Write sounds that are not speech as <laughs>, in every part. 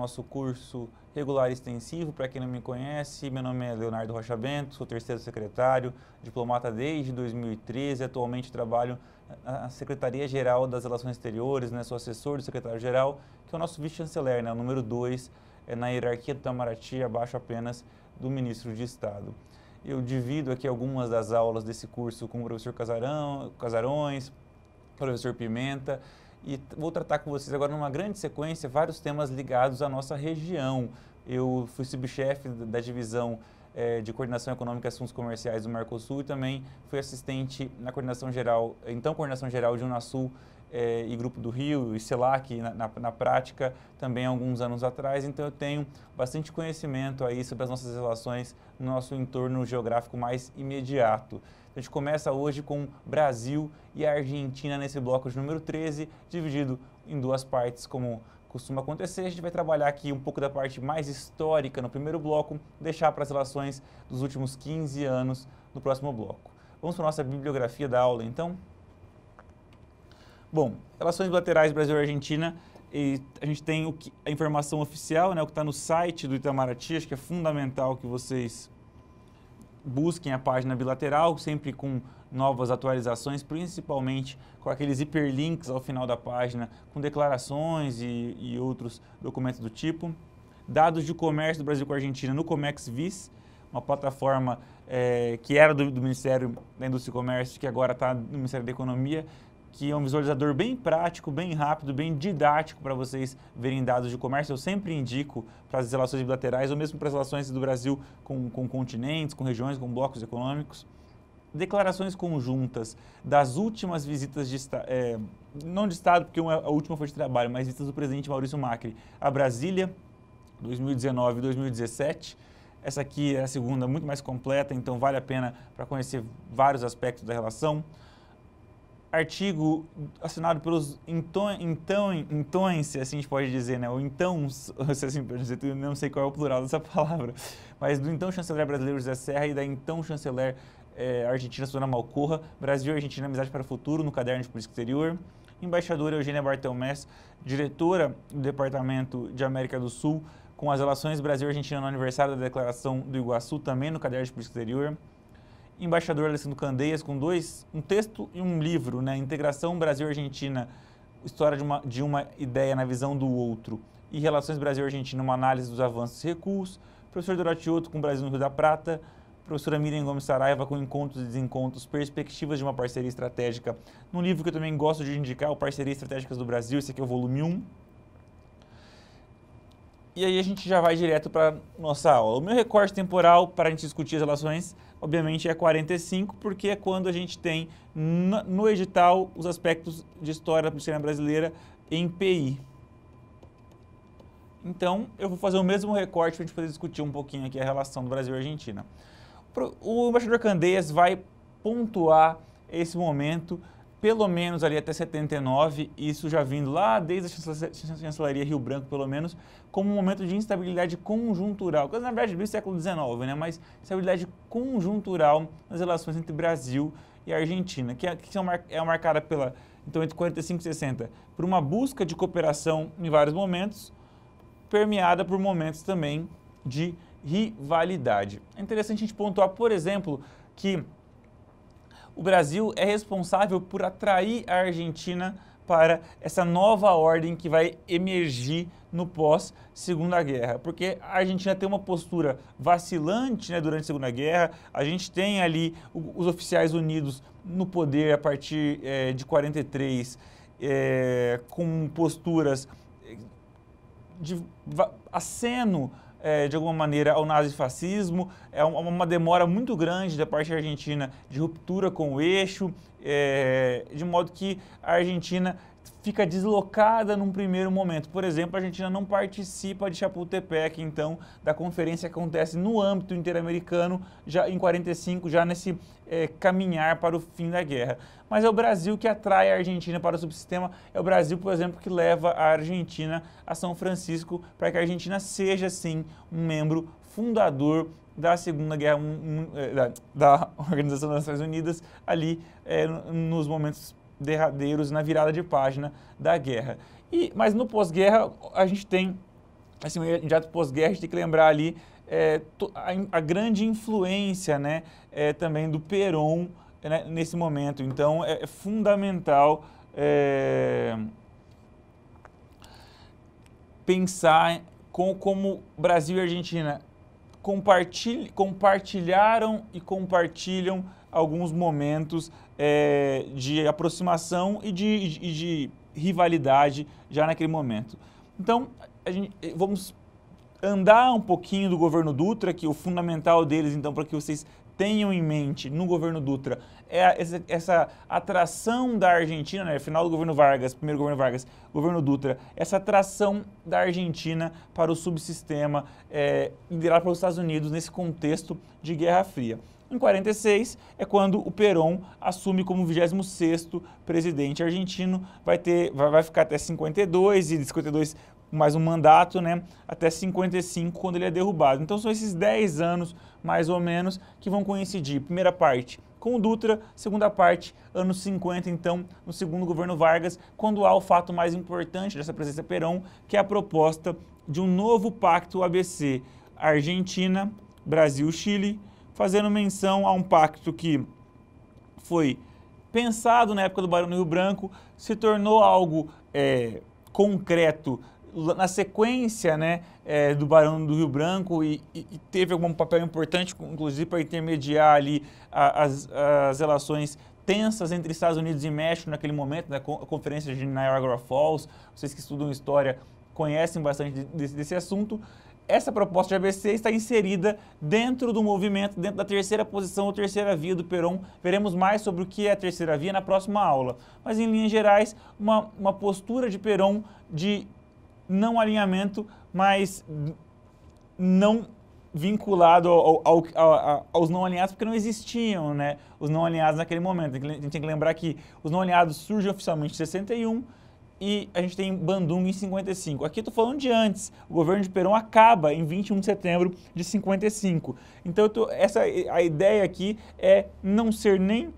nosso curso regular extensivo. Para quem não me conhece, meu nome é Leonardo Rocha Bento, sou terceiro secretário, diplomata desde 2013. Atualmente trabalho na Secretaria-Geral das Relações Exteriores, né? sou assessor do secretário-geral, que é o nosso vice-chanceler, né? o número 2 é, na hierarquia do Itamaraty, abaixo apenas do ministro de Estado. Eu divido aqui algumas das aulas desse curso com o professor Casarão, Casarões, professor Pimenta e vou tratar com vocês agora numa grande sequência vários temas ligados à nossa região. Eu fui subchefe da divisão eh, de coordenação econômica e assuntos comerciais do Mercosul e também fui assistente na coordenação geral, então coordenação geral de Unasul eh, e Grupo do Rio e CELAC na, na, na prática também alguns anos atrás. Então eu tenho bastante conhecimento aí sobre as nossas relações no nosso entorno geográfico mais imediato. A gente começa hoje com Brasil e Argentina nesse bloco de número 13, dividido em duas partes, como costuma acontecer. A gente vai trabalhar aqui um pouco da parte mais histórica no primeiro bloco, deixar para as relações dos últimos 15 anos no próximo bloco. Vamos para a nossa bibliografia da aula, então? Bom, relações bilaterais Brasil-Argentina, a gente tem que, a informação oficial, né, o que está no site do Itamaraty, acho que é fundamental que vocês busquem a página bilateral, sempre com novas atualizações, principalmente com aqueles hiperlinks ao final da página, com declarações e, e outros documentos do tipo. Dados de comércio do Brasil com a Argentina no Comex Vis, uma plataforma é, que era do, do, Ministério da Indústria e Comércio, que agora está no Ministério da Economia, que é um visualizador bem prático, bem rápido, bem didático para vocês verem dados de comércio. Eu sempre indico para as relações bilaterais ou mesmo para as relações do Brasil com, com continentes, com regiões, com blocos econômicos. Declarações conjuntas das últimas visitas de é, não de Estado, porque uma, a última foi de trabalho, mas visitas do presidente Maurício Macri a Brasília, 2019 e 2017. Essa aqui é a segunda, muito mais completa, então vale a pena para conhecer vários aspectos da relação artigo assinado pelos então, então, se assim a gente pode dizer, né? Ou então, se assim pode dizer, eu não sei qual é o plural dessa palavra, mas do então chanceler brasileiro José Serra e da então chanceler é, argentina Susana Malcorra, Brasil e Argentina Amizade para o Futuro, no caderno de Política Exterior, embaixadora Eugênia Bartelmes, diretora do Departamento de América do Sul, com as relações Brasil-Argentina no aniversário da Declaração do Iguaçu, também no caderno de Política Exterior, embaixador Alessandro Candeias com dois, um texto e um livro, né? Integração Brasil-Argentina, história de uma, de uma ideia na visão do outro e Relações Brasil-Argentina, uma análise dos avanços e recursos, professor Dorotioto com o Brasil no Rio da Prata, professora Miriam Gomes Saraiva com Encontros e Desencontros, Perspectivas de uma Parceria Estratégica, num livro que eu também gosto de indicar, o Parcerias Estratégicas do Brasil, esse aqui é o volume 1. E aí a gente já vai direto para nossa aula. O meu recorte temporal para a gente discutir as relações obviamente é 45, porque é quando a gente tem no edital os aspectos de história da piscina brasileira em PI. Então, eu vou fazer o mesmo recorte para a gente poder discutir um pouquinho aqui a relação do Brasil e Argentina. O embaixador Candeias vai pontuar esse momento pelo menos ali até 79, isso já vindo lá desde a chancelaria Rio Branco, pelo menos, como um momento de instabilidade conjuntural, coisa na verdade do século XIX, né? mas instabilidade conjuntural nas relações entre Brasil e Argentina, que é, que é marcada pela, então, entre 45 e 60, por uma busca de cooperação em vários momentos, permeada por momentos também de rivalidade. É interessante a gente pontuar, por exemplo, que o Brasil é responsável por atrair a Argentina para essa nova ordem que vai emergir no pós Segunda Guerra, porque a Argentina tem uma postura vacilante né, durante a Segunda Guerra. A gente tem ali os oficiais unidos no poder a partir é, de 43, é, eh, com posturas eh, de aceno é, de alguma maneira, ao nazifascismo. É uma demora muito grande da parte da argentina de ruptura com o eixo, é, de modo que a Argentina fica deslocada num primeiro momento. Por exemplo, a Argentina não participa de Chapultepec, então, da conferência que acontece no âmbito interamericano, já em 45, já nesse é, caminhar para o fim da guerra. Mas é o Brasil que atrai a Argentina para o subsistema, é o Brasil, por exemplo, que leva a Argentina a São Francisco para que a Argentina seja, sim, um membro fundador da Segunda Guerra, eh, da, da, <laughs> Organização das Nações Unidas, ali é, nos momentos derradeiros na virada de página da guerra. E, mas no pós-guerra, a gente tem, assim, o imediato pós-guerra, a gente tem que lembrar ali é, a, a, grande influência né, é, também do Perón né, nesse momento. Então, é, é fundamental é, pensar com, como Brasil e Argentina compartilharam e compartilham alguns momentos é, de aproximação e de, e de, rivalidade já naquele momento. Então, gente, vamos andar um pouquinho do governo Dutra, que o fundamental deles, então, para que vocês tenham em mente no governo Dutra é essa, essa, atração da Argentina, né? Final do governo Vargas, primeiro governo Vargas, governo Dutra, essa atração da Argentina para o subsistema é, liderado pelos Estados Unidos nesse contexto de Guerra Fria. Em 46 é quando o Perón assume como 26º presidente argentino, vai ter vai, ficar até 52 e de 52 mais um mandato, né, até 55 quando ele é derrubado. Então são esses 10 anos mais ou menos que vão coincidir. Primeira parte com o Dutra, segunda parte, anos 50, então, no segundo governo Vargas, quando há o fato mais importante dessa presença Perón, que é a proposta de um novo pacto ABC, Argentina, Brasil, Chile, fazendo menção a um pacto que foi pensado na época do Barão do Rio Branco, se tornou algo é, concreto na sequência né, é, do Barão do Rio Branco e, e, teve algum papel importante, inclusive para intermediar ali as, as relações tensas entre Estados Unidos e México naquele momento, na né, conferência de Niagara Falls, vocês que estudam história conhecem bastante desse, desse assunto, essa proposta de ABC está inserida dentro do movimento, dentro da terceira posição ou terceira via do Peron. Veremos mais sobre o que é a terceira via na próxima aula. Mas, em linhas gerais, uma, uma postura de Peron de não alinhamento, mas não vinculado ao, ao, ao, aos não alinhados, porque não existiam né, os não alinhados naquele momento. A gente tem que lembrar que os não alinhados surgem oficialmente em 61, e a gente tem Bandung em 55. Aqui estou falando de antes. O governo de Perón acaba em 21 de setembro de 55. Então tô, essa a ideia aqui é não ser nem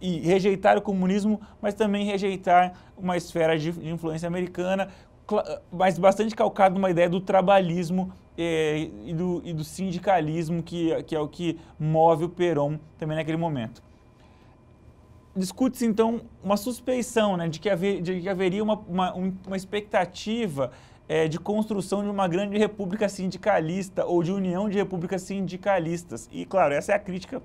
e rejeitar o comunismo, mas também rejeitar uma esfera de, de influência americana, mas bastante calcado numa ideia do trabalhismo eh, e, do, e, do, sindicalismo, que, que é o que move o Perón também naquele momento discute-se então uma suspeição né, de, que haver, de que haveria uma, uma, uma expectativa é, de construção de uma grande república sindicalista ou de união de repúblicas sindicalistas. E, claro, essa é a crítica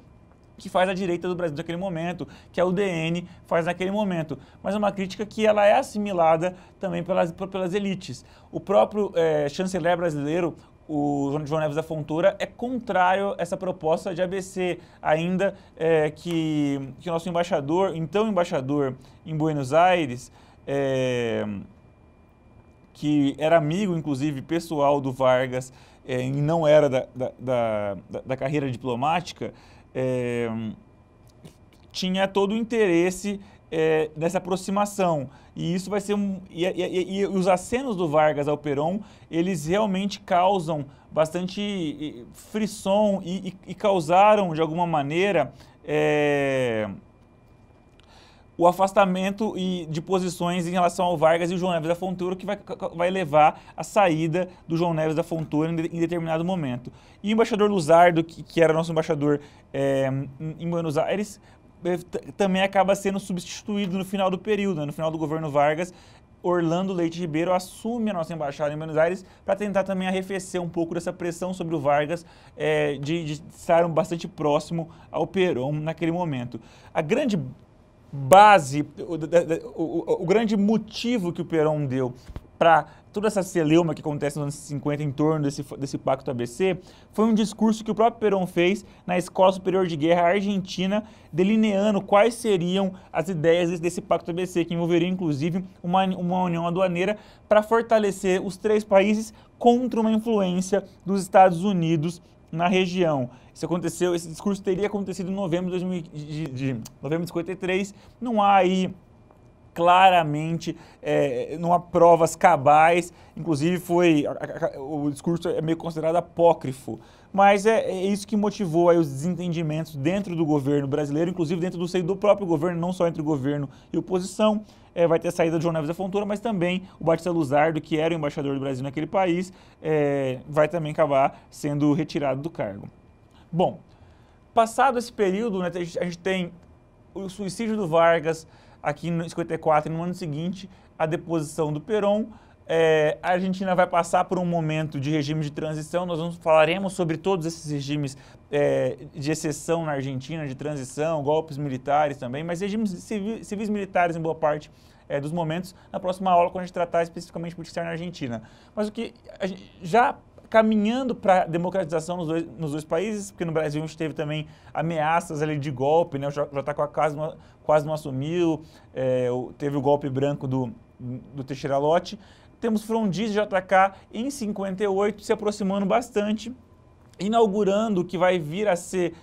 que faz a direita do Brasil naquele momento, que a UDN faz naquele momento, mas é uma crítica que ela é assimilada também pelas, pelas elites. O próprio é, chanceler brasileiro, o João Neves da Fontoura é contrário a essa proposta de ABC, ainda é, que, que o nosso embaixador, então embaixador em Buenos Aires, é, que era amigo, inclusive, pessoal do Vargas é, e não era da, da, da, da carreira diplomática, é, tinha todo o interesse é, dessa aproximação. E isso vai ser um, e, e, e, os acenos do Vargas ao Peron, eles realmente causam bastante frisson e, e causaram, de alguma maneira, é, o afastamento e, de posições em relação ao Vargas e o João Neves da Fontoura, que vai, vai levar à saída do João Neves da Fontoura em, de, em determinado momento. E o embaixador Luzardo, que, que era nosso embaixador é, em Buenos Aires, eh, também acaba sendo substituído no final do período, né? no final do governo Vargas, Orlando Leite Ribeiro assume a nossa embaixada em Buenos Aires para tentar também arrefecer um pouco dessa pressão sobre o Vargas é, de, de estar bastante próximo ao Perón naquele momento. A grande base, o, o, o, o grande motivo que o Perón deu para toda essa celeuma que acontece nos anos 50 em torno desse, desse pacto ABC, foi um discurso que o próprio Perón fez na Escola Superior de Guerra Argentina, delineando quais seriam as ideias desse pacto ABC, que envolveria inclusive uma, uma união aduaneira para fortalecer os três países contra uma influência dos Estados Unidos na região. Isso aconteceu, esse discurso teria acontecido em novembro de, 2000, de, de novembro de 53, não há aí claramente, é, não há provas cabais, inclusive foi o discurso é meio considerado apócrifo. Mas é, é isso que motivou aí os desentendimentos dentro do governo brasileiro, inclusive dentro do seio do próprio governo, não só entre governo e oposição. É, vai ter a saída de João Neves da Fontoura, mas também o Batista Luzardo, que era o embaixador do Brasil naquele país, é, vai também acabar sendo retirado do cargo. Bom, passado esse período, né, a gente tem o suicídio do Vargas, aqui no 54 e no ano seguinte a deposição do Perón. É, a Argentina vai passar por um momento de regime de transição. Nós vamos, falaremos sobre todos esses regimes é, de exceção na Argentina, de transição, golpes militares também, mas regimes civis, civis militares em boa parte é, dos momentos, na próxima aula, quando a gente tratar especificamente que está na Argentina. Mas o que gente, já caminhando para a democratização nos dois, nos dois, países, porque no Brasil a gente teve também ameaças ali de golpe, né? o Jota quase não, quase não assumiu, é, teve o golpe branco do, do Teixeira Temos Frondiz e JK em 58 se aproximando bastante, inaugurando o que vai vir a ser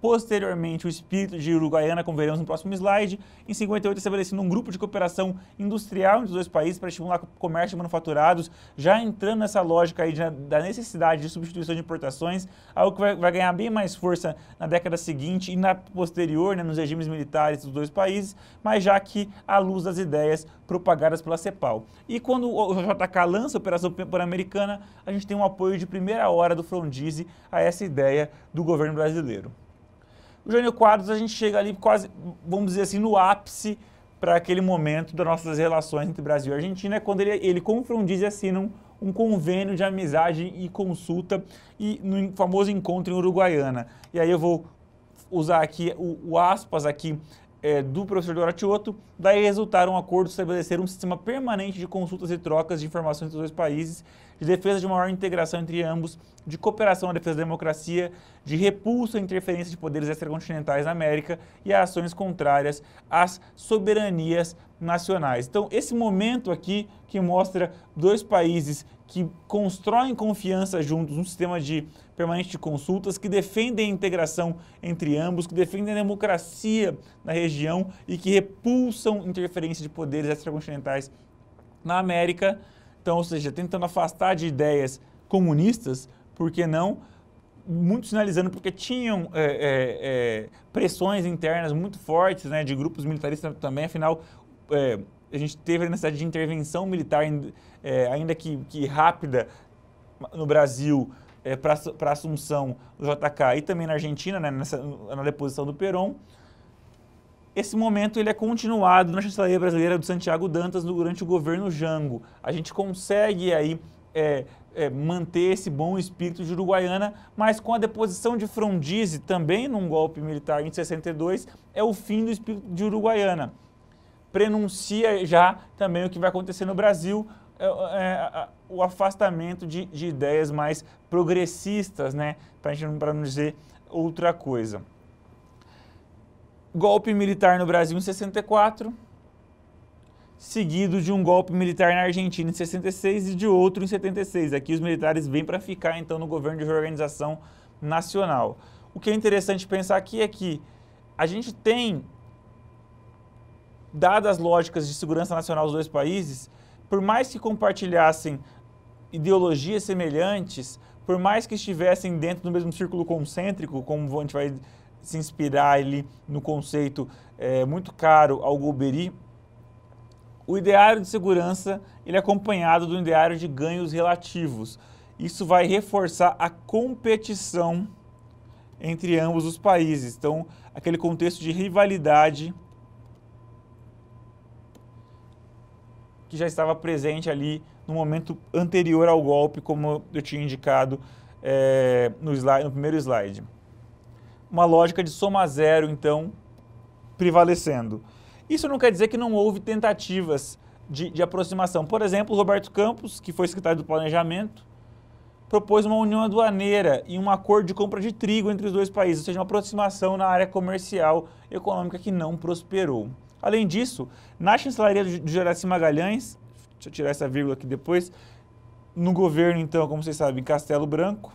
Posteriormente, o espírito de Uruguaiana, como veremos no próximo slide, em 58 estabelecendo um grupo de cooperação industrial entre os dois países para estimular o comércio de manufaturados, já entrando nessa lógica aí de, da necessidade de substituição de importações, algo que vai, vai, ganhar bem mais força na década seguinte e na posterior, né, nos regimes militares dos dois países, mas já que à luz das ideias propagadas pela CEPAL. E quando o JK lança a Operação Pan-Americana, a gente tem um apoio de primeira hora do Frondizi a essa ideia do governo brasileiro. O Jânio Quadros, a gente chega ali quase, vamos dizer assim, no ápice para aquele momento das nossas relações entre Brasil e Argentina, é quando ele, ele confrontiza o assinam um, um convênio de amizade e consulta e no famoso encontro em Uruguaiana. E aí eu vou usar aqui o, o aspas aqui é, do professor Doratioto daí resultaram um acordo estabelecer um sistema permanente de consultas e trocas de informações entre os dois países, de defesa de maior integração entre ambos, de cooperação à defesa da democracia, de repulso à interferência de poderes extracontinentais na América e a ações contrárias às soberanias nacionais. Então, esse momento aqui que mostra dois países que constroem confiança juntos, um sistema de permanente de consultas, que defendem a integração entre ambos, que defendem a democracia na região e que repulsam interferência de poderes extracontinentais na América. Então, ou seja, tentando afastar de ideias comunistas, por que não? Muito sinalizando, porque tinham é, é, é pressões internas muito fortes né, de grupos militaristas também, afinal, é, a gente teve a necessidade de intervenção militar, ainda é, que, que rápida, no Brasil é, para a assunção do JK e também na Argentina, né, nessa, na deposição do Perón. Esse momento ele é continuado na chancelaria brasileira do Santiago Dantas durante o governo Jango. A gente consegue aí é, é, manter esse bom espírito de Uruguaiana, mas com a deposição de Frondizi, também num golpe militar em 62, é o fim do espírito de Uruguaiana. Prenuncia já também o que vai acontecer no Brasil, é, é o afastamento de, de ideias mais progressistas, né? para não dizer outra coisa golpe militar no Brasil em 64, seguido de um golpe militar na Argentina em 66 e de outro em 76. Aqui os militares vêm para ficar então no governo de reorganização nacional. O que é interessante pensar aqui é que a gente tem dadas as lógicas de segurança nacional dos dois países, por mais que compartilhassem ideologias semelhantes, por mais que estivessem dentro do mesmo círculo concêntrico, como a gente vai se inspirar ali no conceito é, muito caro ao Golbery, o ideário de segurança ele é acompanhado do ideário de ganhos relativos. Isso vai reforçar a competição entre ambos os países. Então, aquele contexto de rivalidade que já estava presente ali no momento anterior ao golpe, como eu tinha indicado é, no, slide, no primeiro slide uma lógica de soma zero, então, prevalecendo. Isso não quer dizer que não houve tentativas de, de aproximação. Por exemplo, Roberto Campos, que foi secretário do Planejamento, propôs uma união aduaneira e um acordo de compra de trigo entre os dois países, ou seja, uma aproximação na área comercial econômica que não prosperou. Além disso, na chancelaria de Gerassi Magalhães, deixa eu tirar essa vírgula aqui depois, no governo, então, como vocês sabem, Castelo Branco,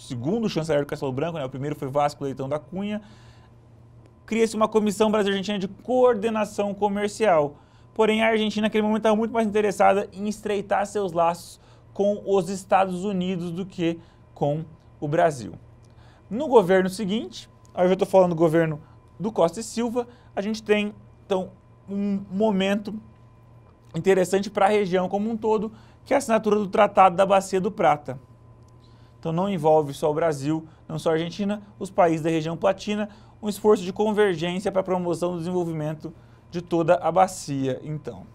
segundo chanceler do Castelo Branco, né? o primeiro foi Vasco Leitão da Cunha, cria-se uma Comissão Brasil-Argentina de Coordenação Comercial. Porém, a Argentina, naquele momento, estava muito mais interessada em estreitar seus laços com os Estados Unidos do que com o Brasil. No governo seguinte, aí eu estou falando do governo do Costa e Silva, a gente tem, então, um momento interessante para a região como um todo, que é a assinatura do Tratado da Bacia do Prata. Então não envolve só o Brasil, não só a Argentina, os países da região platina, um esforço de convergência para a promoção do desenvolvimento de toda a bacia, então.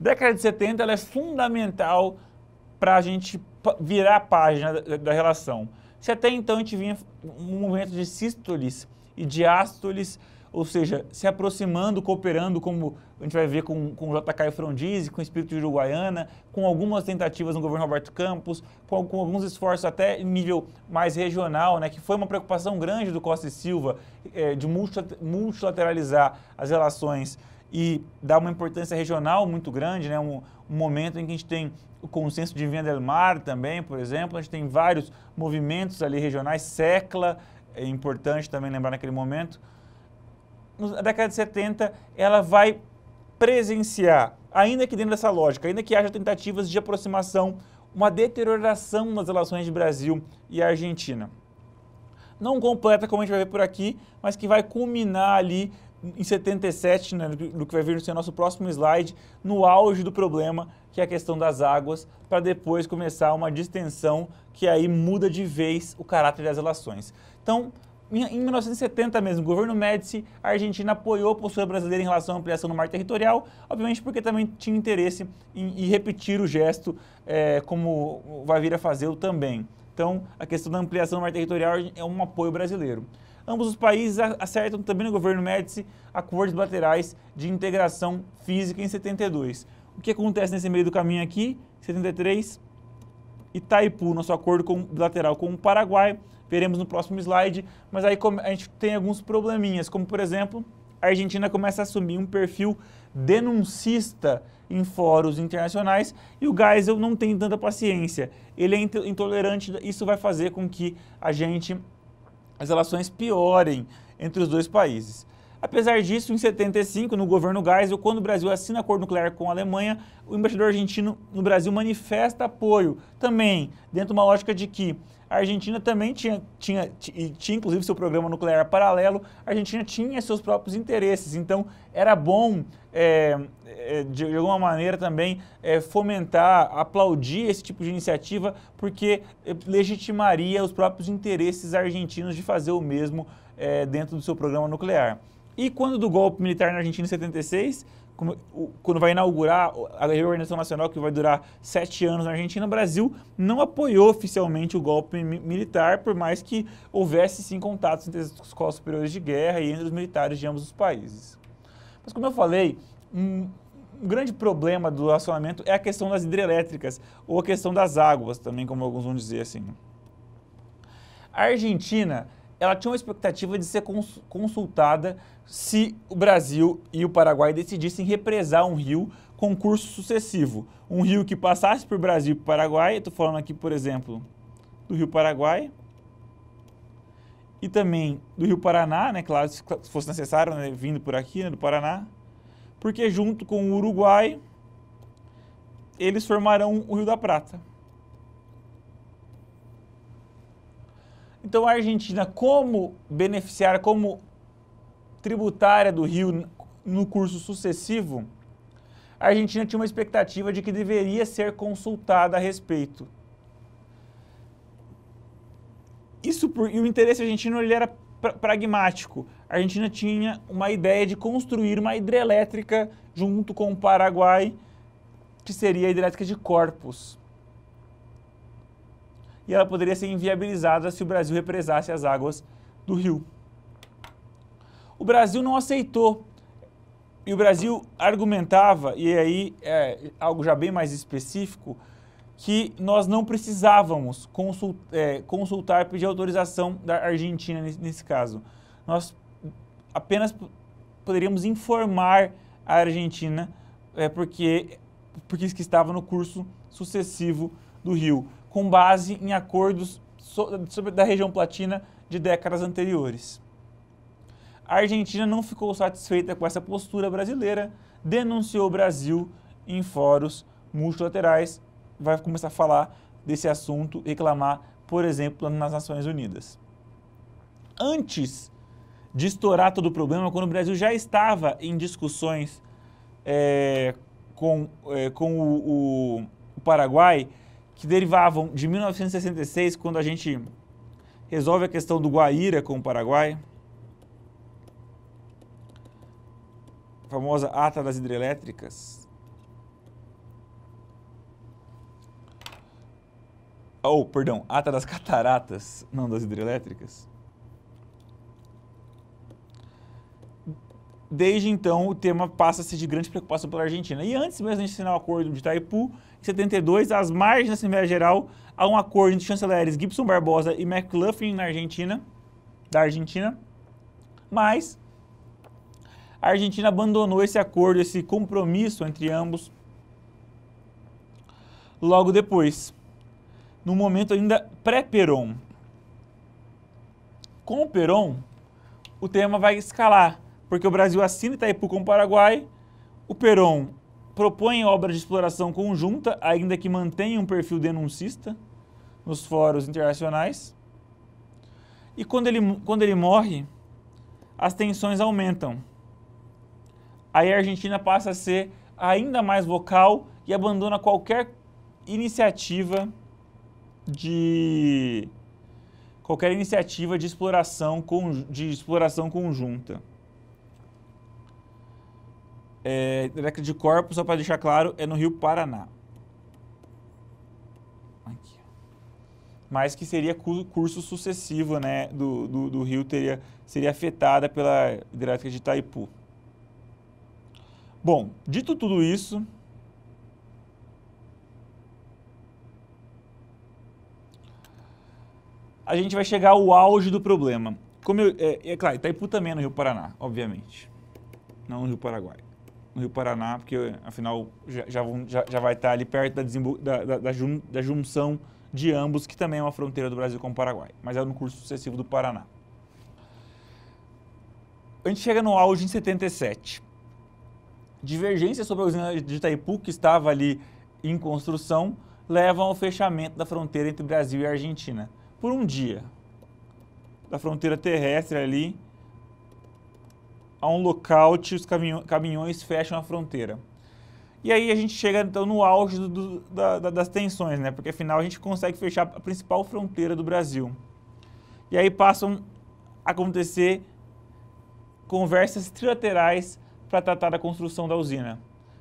Década de 70 ela é fundamental para a gente virar a página da, relação. Se até então a gente vinha um momento de sístoles e diástoles ou seja, se aproximando, cooperando, como a gente vai ver com, com o JK e Frondizi, com o Espírito de Uruguaiana, com algumas tentativas no governo Roberto Campos, com, com, alguns esforços até em nível mais regional, né, que foi uma preocupação grande do Costa e Silva é, de multilateralizar as relações e dar uma importância regional muito grande, né, um, um momento em que a gente tem o consenso de Vinha del Mar também, por exemplo, a gente tem vários movimentos ali regionais, Secla, é importante também lembrar naquele momento, na década de 70, ela vai presenciar, ainda que dentro dessa lógica, ainda que haja tentativas de aproximação, uma deterioração nas relações de Brasil e Argentina. Não completa, como a gente vai ver por aqui, mas que vai culminar ali em 77, né, do que vai vir no seu nosso próximo slide, no auge do problema, que é a questão das águas, para depois começar uma distensão que aí muda de vez o caráter das relações. Então, em 1970 mesmo, o governo Médici, a Argentina apoiou a postura brasileira em relação à ampliação do mar territorial, obviamente porque também tinha interesse em, em repetir o gesto, é, como vai vir a fazer também. Então, a questão da ampliação do mar territorial é um apoio brasileiro. Ambos os países acertam também no governo Médici acordos bilaterais de integração física em 72. O que acontece nesse meio do caminho aqui? 73, Itaipu, nosso acordo com, bilateral com o Paraguai, veremos no próximo slide, mas aí a gente tem alguns probleminhas, como por exemplo, a Argentina começa a assumir um perfil denuncista em fóruns internacionais e o Geisel não tem tanta paciência. Ele é intolerante, isso vai fazer com que a gente as relações piorem entre os dois países. Apesar disso, em 75, no governo Geisel, quando o Brasil assina acordo nuclear com a Alemanha, o embaixador argentino no Brasil manifesta apoio, também dentro de uma lógica de que a Argentina também tinha, tinha, e tinha inclusive seu programa nuclear paralelo, a Argentina tinha seus próprios interesses, então era bom, é, de, de, alguma maneira também, é, fomentar, aplaudir esse tipo de iniciativa, porque legitimaria os próprios interesses argentinos de fazer o mesmo é, dentro do seu programa nuclear. E quando do golpe militar na Argentina em 76, quando vai inaugurar a reorganização nacional que vai durar sete anos na Argentina, o Brasil não apoiou oficialmente o golpe militar, por mais que houvesse sim contatos entre as escolas superiores de guerra e entre os militares de ambos os países. Mas como eu falei, um, grande problema do relacionamento é a questão das hidrelétricas ou a questão das águas, também como alguns vão dizer assim. A Argentina, ela tinha uma expectativa de ser consultada se o Brasil e o Paraguai decidissem represar um rio com curso sucessivo. Um rio que passasse por Brasil e Paraguai, estou falando aqui, por exemplo, do rio Paraguai, e também do rio Paraná, né, claro, se fosse necessário, né, vindo por aqui, né, do Paraná, porque junto com o Uruguai, eles formarão o Rio da Prata. Então a Argentina, como beneficiar, como tributária do Rio no curso sucessivo, a Argentina tinha uma expectativa de que deveria ser consultada a respeito. Isso por, e o interesse argentino ele era pra, pragmático. A Argentina tinha uma ideia de construir uma hidrelétrica junto com o Paraguai, que seria a hidrelétrica de Corpus. E ela poderia ser inviabilizada se o Brasil represasse as águas do rio. O Brasil não aceitou. E o Brasil argumentava, e aí é algo já bem mais específico, que nós não precisávamos consultar, é, consultar pedir autorização da Argentina nesse, nesse caso. Nós apenas poderíamos informar a Argentina é, porque, porque isso que estava no curso sucessivo do Rio, com base em acordos so, sobre, da região platina de décadas anteriores a Argentina não ficou satisfeita com essa postura brasileira, denunciou o Brasil em fóruns multilaterais, vai começar a falar desse assunto, reclamar, por exemplo, nas Nações Unidas. Antes de estourar todo o problema, quando o Brasil já estava em discussões é, com, é, com o, o, o Paraguai, que derivavam de 1966, quando a gente resolve a questão do Guaíra com o Paraguai, a famosa ata das hidrelétricas. Ou, oh, perdão, ata das cataratas, não das hidrelétricas. Desde então, o tema passa a ser de grande preocupação pela Argentina. E antes mesmo de assinar o acordo de Itaipu, em 72, às margens da Assembleia Geral, há um acordo entre chanceleres Gibson Barbosa e McLaughlin na Argentina, da Argentina, mas a Argentina abandonou esse acordo, esse compromisso entre ambos logo depois, no momento ainda pré-Peron. Com o Peron, o tema vai escalar, porque o Brasil assina Itaipu com o Paraguai, o Peron propõe obras de exploração conjunta, ainda que mantenha um perfil denuncista nos fóruns internacionais. E quando ele, quando ele morre, as tensões aumentam aí a Argentina passa a ser ainda mais vocal e abandona qualquer iniciativa de qualquer iniciativa de exploração, de exploração conjunta. É, década de corpo, só para deixar claro, é no Rio Paraná. Aqui. Mas que seria curso sucessivo né, do, do, do rio, teria, seria afetada pela hidrelétrica de Itaipu. Bom, dito tudo isso, a gente vai chegar ao auge do problema. Como eu, é, é claro, Itaipu também é no Rio Paraná, obviamente. Não no Rio Paraguai. No Rio Paraná, porque afinal já, já, já, já vai estar ali perto da, da, da, da, jun da junção de ambos, que também é uma fronteira do Brasil com o Paraguai, mas é no curso sucessivo do Paraná. A gente chega no auge em 77. Divergências sobre a usina de Itaipu, que estava ali em construção, levam ao fechamento da fronteira entre Brasil e Argentina. Por um dia, da fronteira terrestre ali a um local onde os caminho, caminhões fecham a fronteira. E aí a gente chega então no auge do, do, da, da, das tensões, né? Porque afinal a gente consegue fechar a principal fronteira do Brasil. E aí passam a acontecer conversas trilaterais para tratar da construção da usina.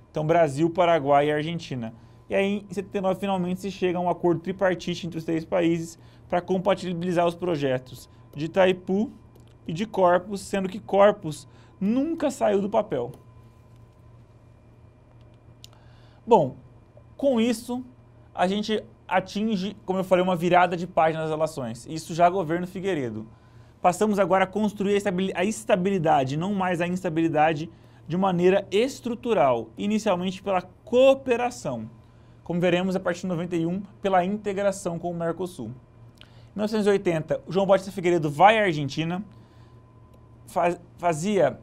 Então, Brasil, Paraguai e Argentina. E aí, em 79, finalmente se chega a um acordo tripartite entre os três países para compatibilizar os projetos de Itaipu e de Corpus, sendo que Corpus nunca saiu do papel. Bom, com isso, a gente atinge, como eu falei, uma virada de página nas relações. Isso já governo Figueiredo. Passamos agora a construir a estabilidade, não mais a instabilidade de maneira estrutural, inicialmente pela cooperação, como veremos a partir de 91, pela integração com o Mercosul. Em 1980, o João Batista Figueiredo vai à Argentina, faz, fazia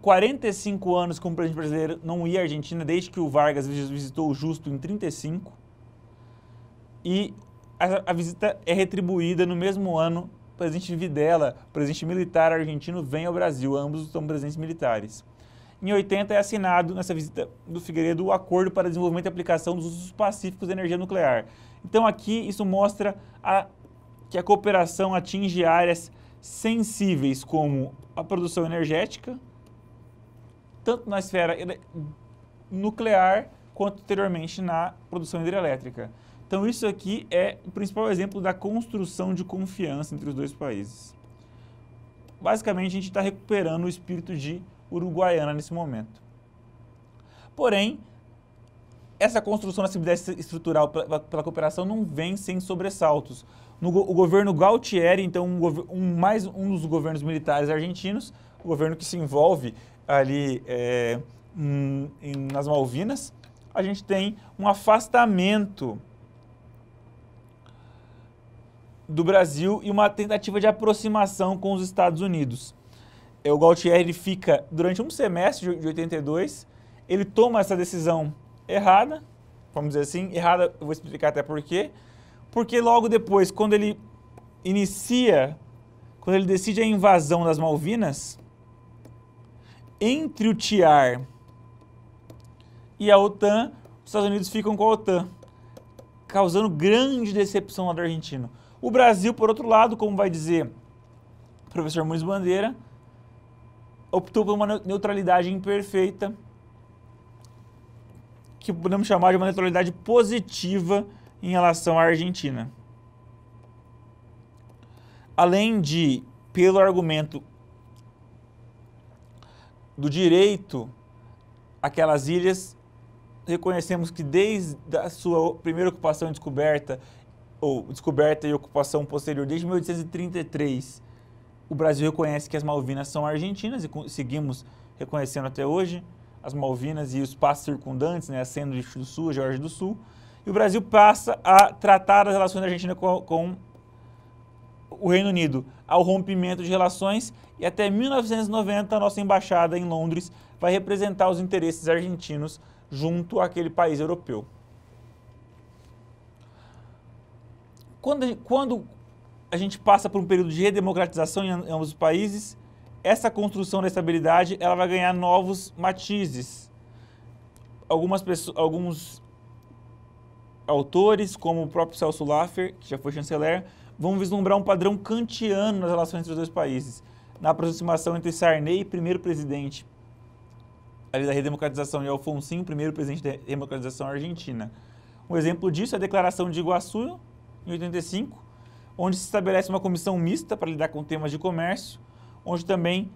45 anos como presidente brasileiro, não ia à Argentina desde que o Vargas visitou o Justo em 35, e a, a visita é retribuída no mesmo ano presidente Videla, presidente militar argentino, vem ao Brasil. Ambos são presidentes militares. Em 80 é assinado nessa visita do Figueiredo o acordo para desenvolvimento e aplicação dos usos pacíficos da energia nuclear. Então aqui isso mostra a, que a cooperação atinge áreas sensíveis como a produção energética, tanto na esfera nuclear quanto anteriormente na produção hidrelétrica. Então isso aqui é o principal exemplo da construção de confiança entre os dois países. Basicamente a gente está recuperando o espírito de uruguaiana nesse momento. Porém, essa construção da civilidade estrutural pela, cooperação não vem sem sobressaltos. No, o governo Galtieri, então, um, um, mais um dos governos militares argentinos, o governo que se envolve ali é, em, nas Malvinas, a gente tem um afastamento do Brasil e uma tentativa de aproximação com os Estados Unidos o Galtieri fica durante um semestre de 82, ele toma essa decisão errada, vamos dizer assim, errada, eu vou explicar até por quê, porque logo depois, quando ele inicia, quando ele decide a invasão das Malvinas, entre o TIAR e a OTAN, os Estados Unidos ficam com a OTAN, causando grande decepção lá do argentino. O Brasil, por outro lado, como vai dizer o professor Muniz Bandeira, optou por uma neutralidade imperfeita, que podemos chamar de uma neutralidade positiva em relação à Argentina. Além de, pelo argumento do direito aquelas ilhas, reconhecemos que desde a sua primeira ocupação e descoberta, ou descoberta e ocupação posterior, desde 1833, o Brasil reconhece que as Malvinas são argentinas e seguimos reconhecendo até hoje as Malvinas e os passos circundantes, né, a Sandwich do Sul, a Georgia do Sul. E o Brasil passa a tratar as relações da Argentina com, com o Reino Unido, ao rompimento de relações e até 1990 a nossa embaixada em Londres vai representar os interesses argentinos junto àquele país europeu. Quando, quando a gente passa por um período de redemocratização em ambos os países, essa construção da estabilidade ela vai ganhar novos matizes. Algumas pessoas, alguns autores, como o próprio Celso Laffer, que já foi chanceler, vão vislumbrar um padrão kantiano nas relações entre os dois países, na aproximação entre Sarney, primeiro presidente ali da redemocratização, e Alfonsinho, primeiro presidente da redemocratização argentina. Um exemplo disso é a Declaração de Iguaçu, em 85, onde se estabelece uma comissão mista para lidar com temas de comércio, onde também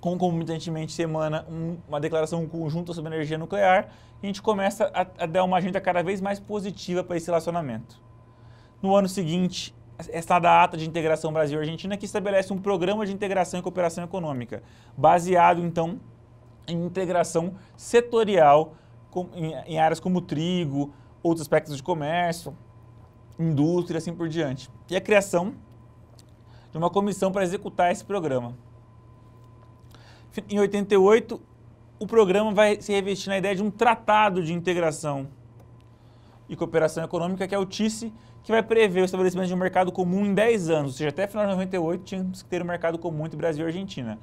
concomitantemente semana um, uma declaração conjunta sobre energia nuclear, e a gente começa a, a dar uma agenda cada vez mais positiva para esse relacionamento. No ano seguinte, essa data de integração Brasil-Argentina que estabelece um programa de integração e cooperação econômica, baseado então em integração setorial com, em, em áreas como trigo, outros aspectos de comércio, indústria e assim por diante. E a criação de uma comissão para executar esse programa. Em 88, o programa vai se revestir na ideia de um tratado de integração e cooperação econômica, que é o TICE, que vai prever o estabelecimento de um mercado comum em 10 anos, ou seja, até final de 98 tínhamos que ter um mercado comum entre Brasil e Argentina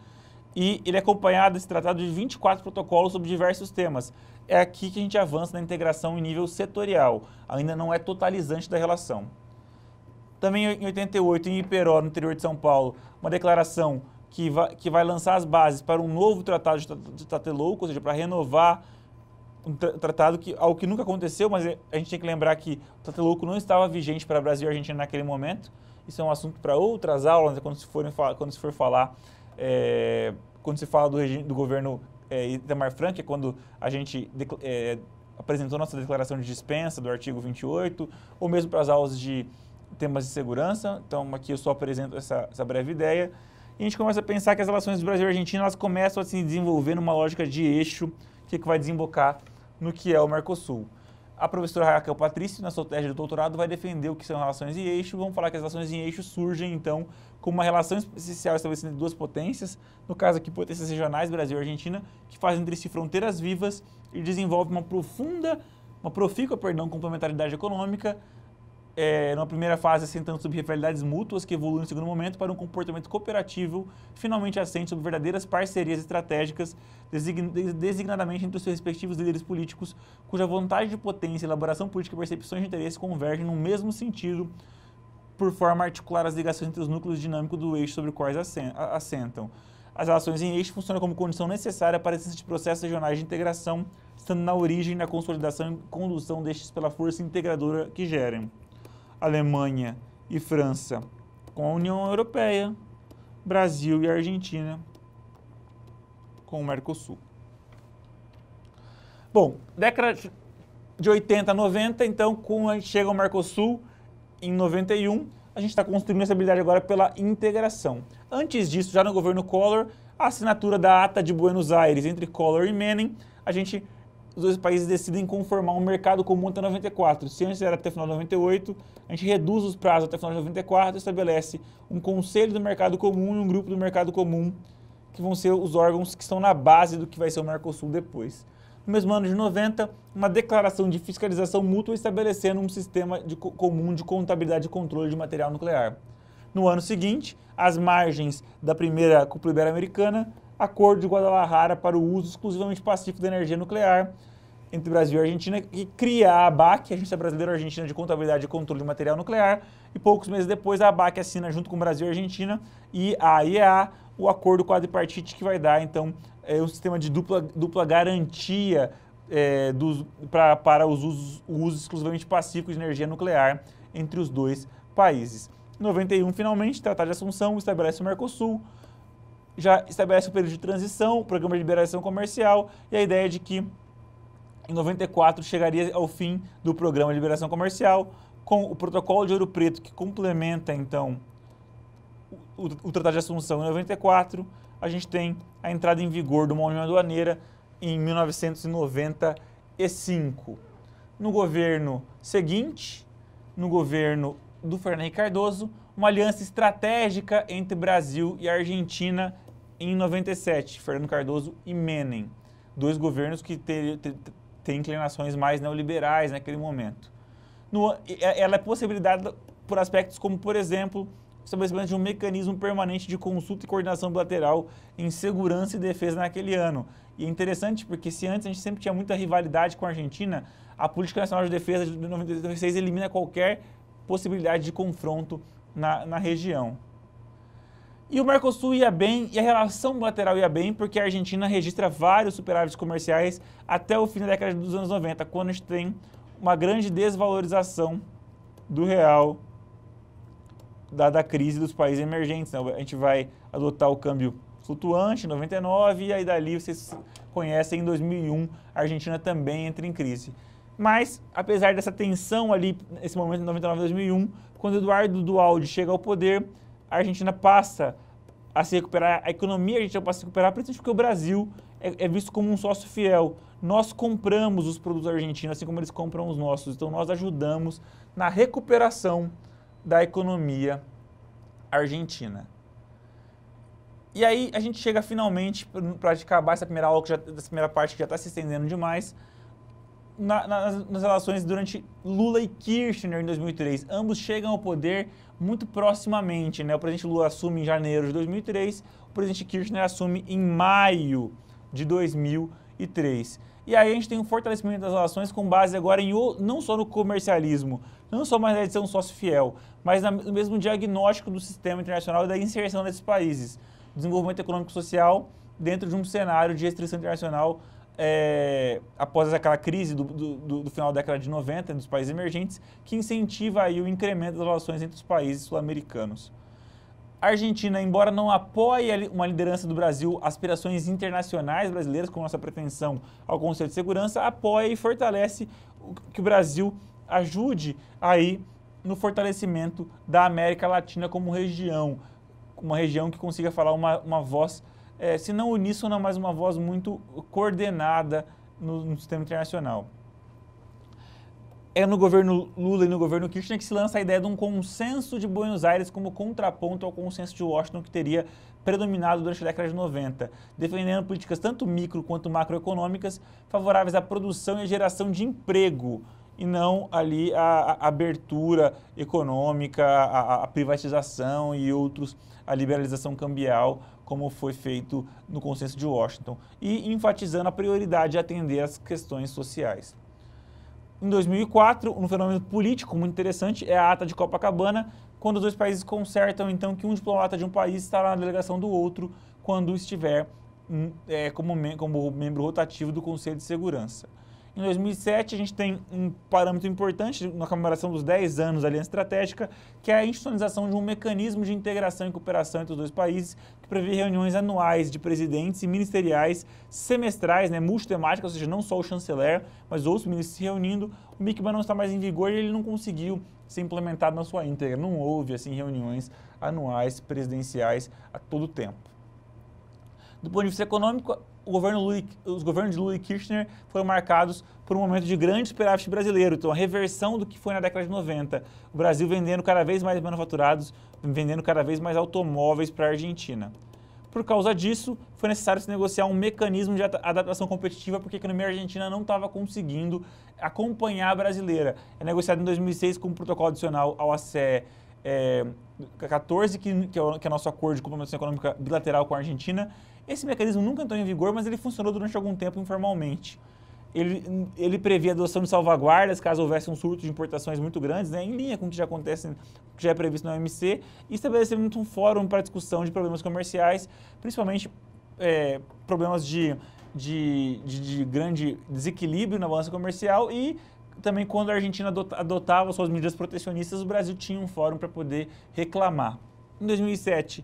e ele é acompanhado, esse tratado, de 24 protocolos sobre diversos temas. É aqui que a gente avança na integração em nível setorial, ainda não é totalizante da relação. Também em 88, em Iperó, no interior de São Paulo, uma declaração que vai, que vai lançar as bases para um novo tratado de Tatelouco, ou seja, para renovar um tratado que, algo que nunca aconteceu, mas é, a gente tem que lembrar que o Tatelouco não estava vigente para Brasil e Argentina naquele momento. Isso é um assunto para outras aulas, né, quando se, for, quando se for falar é, quando se fala do, regime, do governo é, Itamar Frank, é quando a gente é, apresentou nossa declaração de dispensa do artigo 28, ou mesmo para as aulas de temas de segurança. Então, aqui eu só apresento essa, essa breve ideia. E a gente começa a pensar que as relações do Brasil e Argentina elas começam a se desenvolver numa lógica de eixo que, é que vai desembocar no que é o Mercosul. A professora Raquel Patrício, na sua tese de doutorado, vai defender o que são relações em eixo. Vamos falar que as relações em eixo surgem, então, como uma relação especial, estabelecida entre duas potências, no caso aqui, potências regionais, Brasil e Argentina, que fazem entre si fronteiras vivas e desenvolve uma profunda, uma profícua, perdão, complementaridade econômica, é, numa primeira fase assentando sobre rivalidades mútuas que evoluem no segundo momento para um comportamento cooperativo, finalmente assente sobre verdadeiras parcerias estratégicas, designadamente entre os seus respectivos líderes políticos, cuja vontade de potência, elaboração política e percepções de interesse convergem no mesmo sentido, por forma a articular as ligações entre os núcleos dinâmicos do eixo sobre os quais assentam. As relações em eixo funcionam como condição necessária para esses processos regionais de integração, estando na origem da consolidação e condução destes pela força integradora que gerem. Alemanha e França com a União Europeia, Brasil e Argentina com o Mercosul. Bom, década de 80 90, então, com a gente chega ao Mercosul, em 91, a gente está construindo essa habilidade agora pela integração. Antes disso, já no governo Collor, a assinatura da ata de Buenos Aires entre Collor e Menem, a gente os dois países decidem conformar um mercado comum até 94. Se antes era até final de 98, a gente reduz os prazos até final de 94 e estabelece um conselho do mercado comum e um grupo do mercado comum, que vão ser os órgãos que estão na base do que vai ser o Mercosul depois. No mesmo ano de 90, uma declaração de fiscalização mútua estabelecendo um sistema de co comum de contabilidade e controle de material nuclear. No ano seguinte, as margens da primeira cúpula ibero-americana Acordo de Guadalajara para o uso exclusivamente pacífico da energia nuclear entre Brasil e Argentina, que cria a ABAC, Agência Brasileira Argentina de Contabilidade e Controle de Material Nuclear, e poucos meses depois a ABAC assina junto com Brasil e Argentina e a IEA o acordo quadripartite que vai dar, então, é um sistema de dupla, dupla garantia é, dos, pra, para os usos, o uso exclusivamente pacífico de energia nuclear entre os dois países. Em 91, finalmente, Tratado de Assunção estabelece o Mercosul, já estabelece o período de transição, o programa de liberação comercial e a ideia é de que em 94 chegaria ao fim do programa de liberação comercial com o protocolo de Ouro Preto que complementa então o, o Tratado de Assunção em 94, a gente tem a entrada em vigor de uma união aduaneira em 1995. No governo seguinte, no governo do Fernando Cardoso, uma aliança estratégica entre Brasil e Argentina em 97, Fernando Cardoso e Menem, dois governos que têm inclinações mais neoliberais naquele momento. No, é, ela é possibilitada por aspectos como, por exemplo, o estabelecimento de um mecanismo permanente de consulta e coordenação bilateral em segurança e defesa naquele ano. E é interessante porque se antes a gente sempre tinha muita rivalidade com a Argentina, a Política Nacional de Defesa de 96 elimina qualquer possibilidade de confronto na, na região. E o Mercosul ia bem e a relação bilateral ia bem, porque a Argentina registra vários superávites comerciais até o fim da década dos anos 90, quando a gente tem uma grande desvalorização do real, da, a crise dos países emergentes. Né? A gente vai adotar o câmbio flutuante, 99, e aí dali vocês conhecem, em 2001, a Argentina também entra em crise. Mas, apesar dessa tensão ali, nesse momento, em 99 2001, quando Eduardo Dualdi chega ao poder, a Argentina passa a se recuperar, a economia argentina passa a se recuperar, principalmente porque o Brasil é, é visto como um sócio fiel. Nós compramos os produtos argentinos, assim como eles compram os nossos. Então, nós ajudamos na recuperação da economia argentina. E aí a gente chega finalmente, para acabar essa primeira aula, que já, essa primeira parte que já está se estendendo demais, na, nas, nas relações durante Lula e Kirchner em 2003. Ambos chegam ao poder muito proximamente, né? O presidente Lula assume em janeiro de 2003, o presidente Kirchner assume em maio de 2003. E aí a gente tem um fortalecimento das relações com base agora em não só no comercialismo, não só mais na edição sócio fiel, mas no mesmo diagnóstico do sistema internacional e da inserção desses países, desenvolvimento econômico e social dentro de um cenário de restrição internacional é, após aquela crise do, do, do, final da década de 90 dos países emergentes, que incentiva aí o incremento das relações entre os países sul-americanos. A Argentina, embora não apoie uma liderança do Brasil, aspirações internacionais brasileiras, com nossa pretensão ao Conselho de Segurança, apoia e fortalece que o Brasil ajude aí no fortalecimento da América Latina como região, uma região que consiga falar uma, uma voz é, se não uníssona, é mas uma voz muito coordenada no, no sistema internacional é no governo Lula e no governo Kirchner que se lança a ideia de um consenso de Buenos Aires como contraponto ao consenso de Washington que teria predominado durante a década de 90, defendendo políticas tanto micro quanto macroeconômicas favoráveis à produção e à geração de emprego e não ali a, a abertura econômica, a, a privatização e outros, a liberalização cambial como foi feito no consenso de Washington, e enfatizando a prioridade de atender às questões sociais. Em 2004, um fenômeno político muito interessante é a ata de Copacabana, quando os dois países consertam então que um diplomata de um país estará na delegação do outro quando estiver hum, é, como, mem como membro rotativo do Conselho de Segurança. Em 2007, a gente tem um parâmetro importante na comemoração dos 10 anos da Aliança Estratégica, que é a institucionalização de um mecanismo de integração e cooperação entre os dois países, que prevê reuniões anuais de presidentes e ministeriais semestrais, né, multitemáticas, ou seja, não só o chanceler, mas outros ministros se reunindo. O MICBA não está mais em vigor e ele não conseguiu ser implementado na sua íntegra. Não houve, assim, reuniões anuais presidenciais a todo tempo. Do ponto de vista econômico, governo Lula, os governos de Lula e Kirchner foram marcados por um momento de grande superávit brasileiro, então a reversão do que foi na década de 90. O Brasil vendendo cada vez mais manufaturados, vendendo cada vez mais automóveis para a Argentina. Por causa disso, foi necessário se negociar um mecanismo de adaptação competitiva, porque a economia argentina não estava conseguindo acompanhar a brasileira. É negociado em 2006 com um protocolo adicional ao ACE é, 14, que, que, é o, que é nosso acordo de complementação econômica bilateral com a Argentina, esse mecanismo nunca entrou em vigor, mas ele funcionou durante algum tempo informalmente. Ele, ele previa a adoção de salvaguardas caso houvesse um surto de importações muito grandes, né, em linha com o que já acontece, que já é previsto na OMC, e estabeleceu um fórum para discussão de problemas comerciais, principalmente é, problemas de, de, de, de grande desequilíbrio na balança comercial e também quando a Argentina adotava suas medidas protecionistas, o Brasil tinha um fórum para poder reclamar. Em 2007,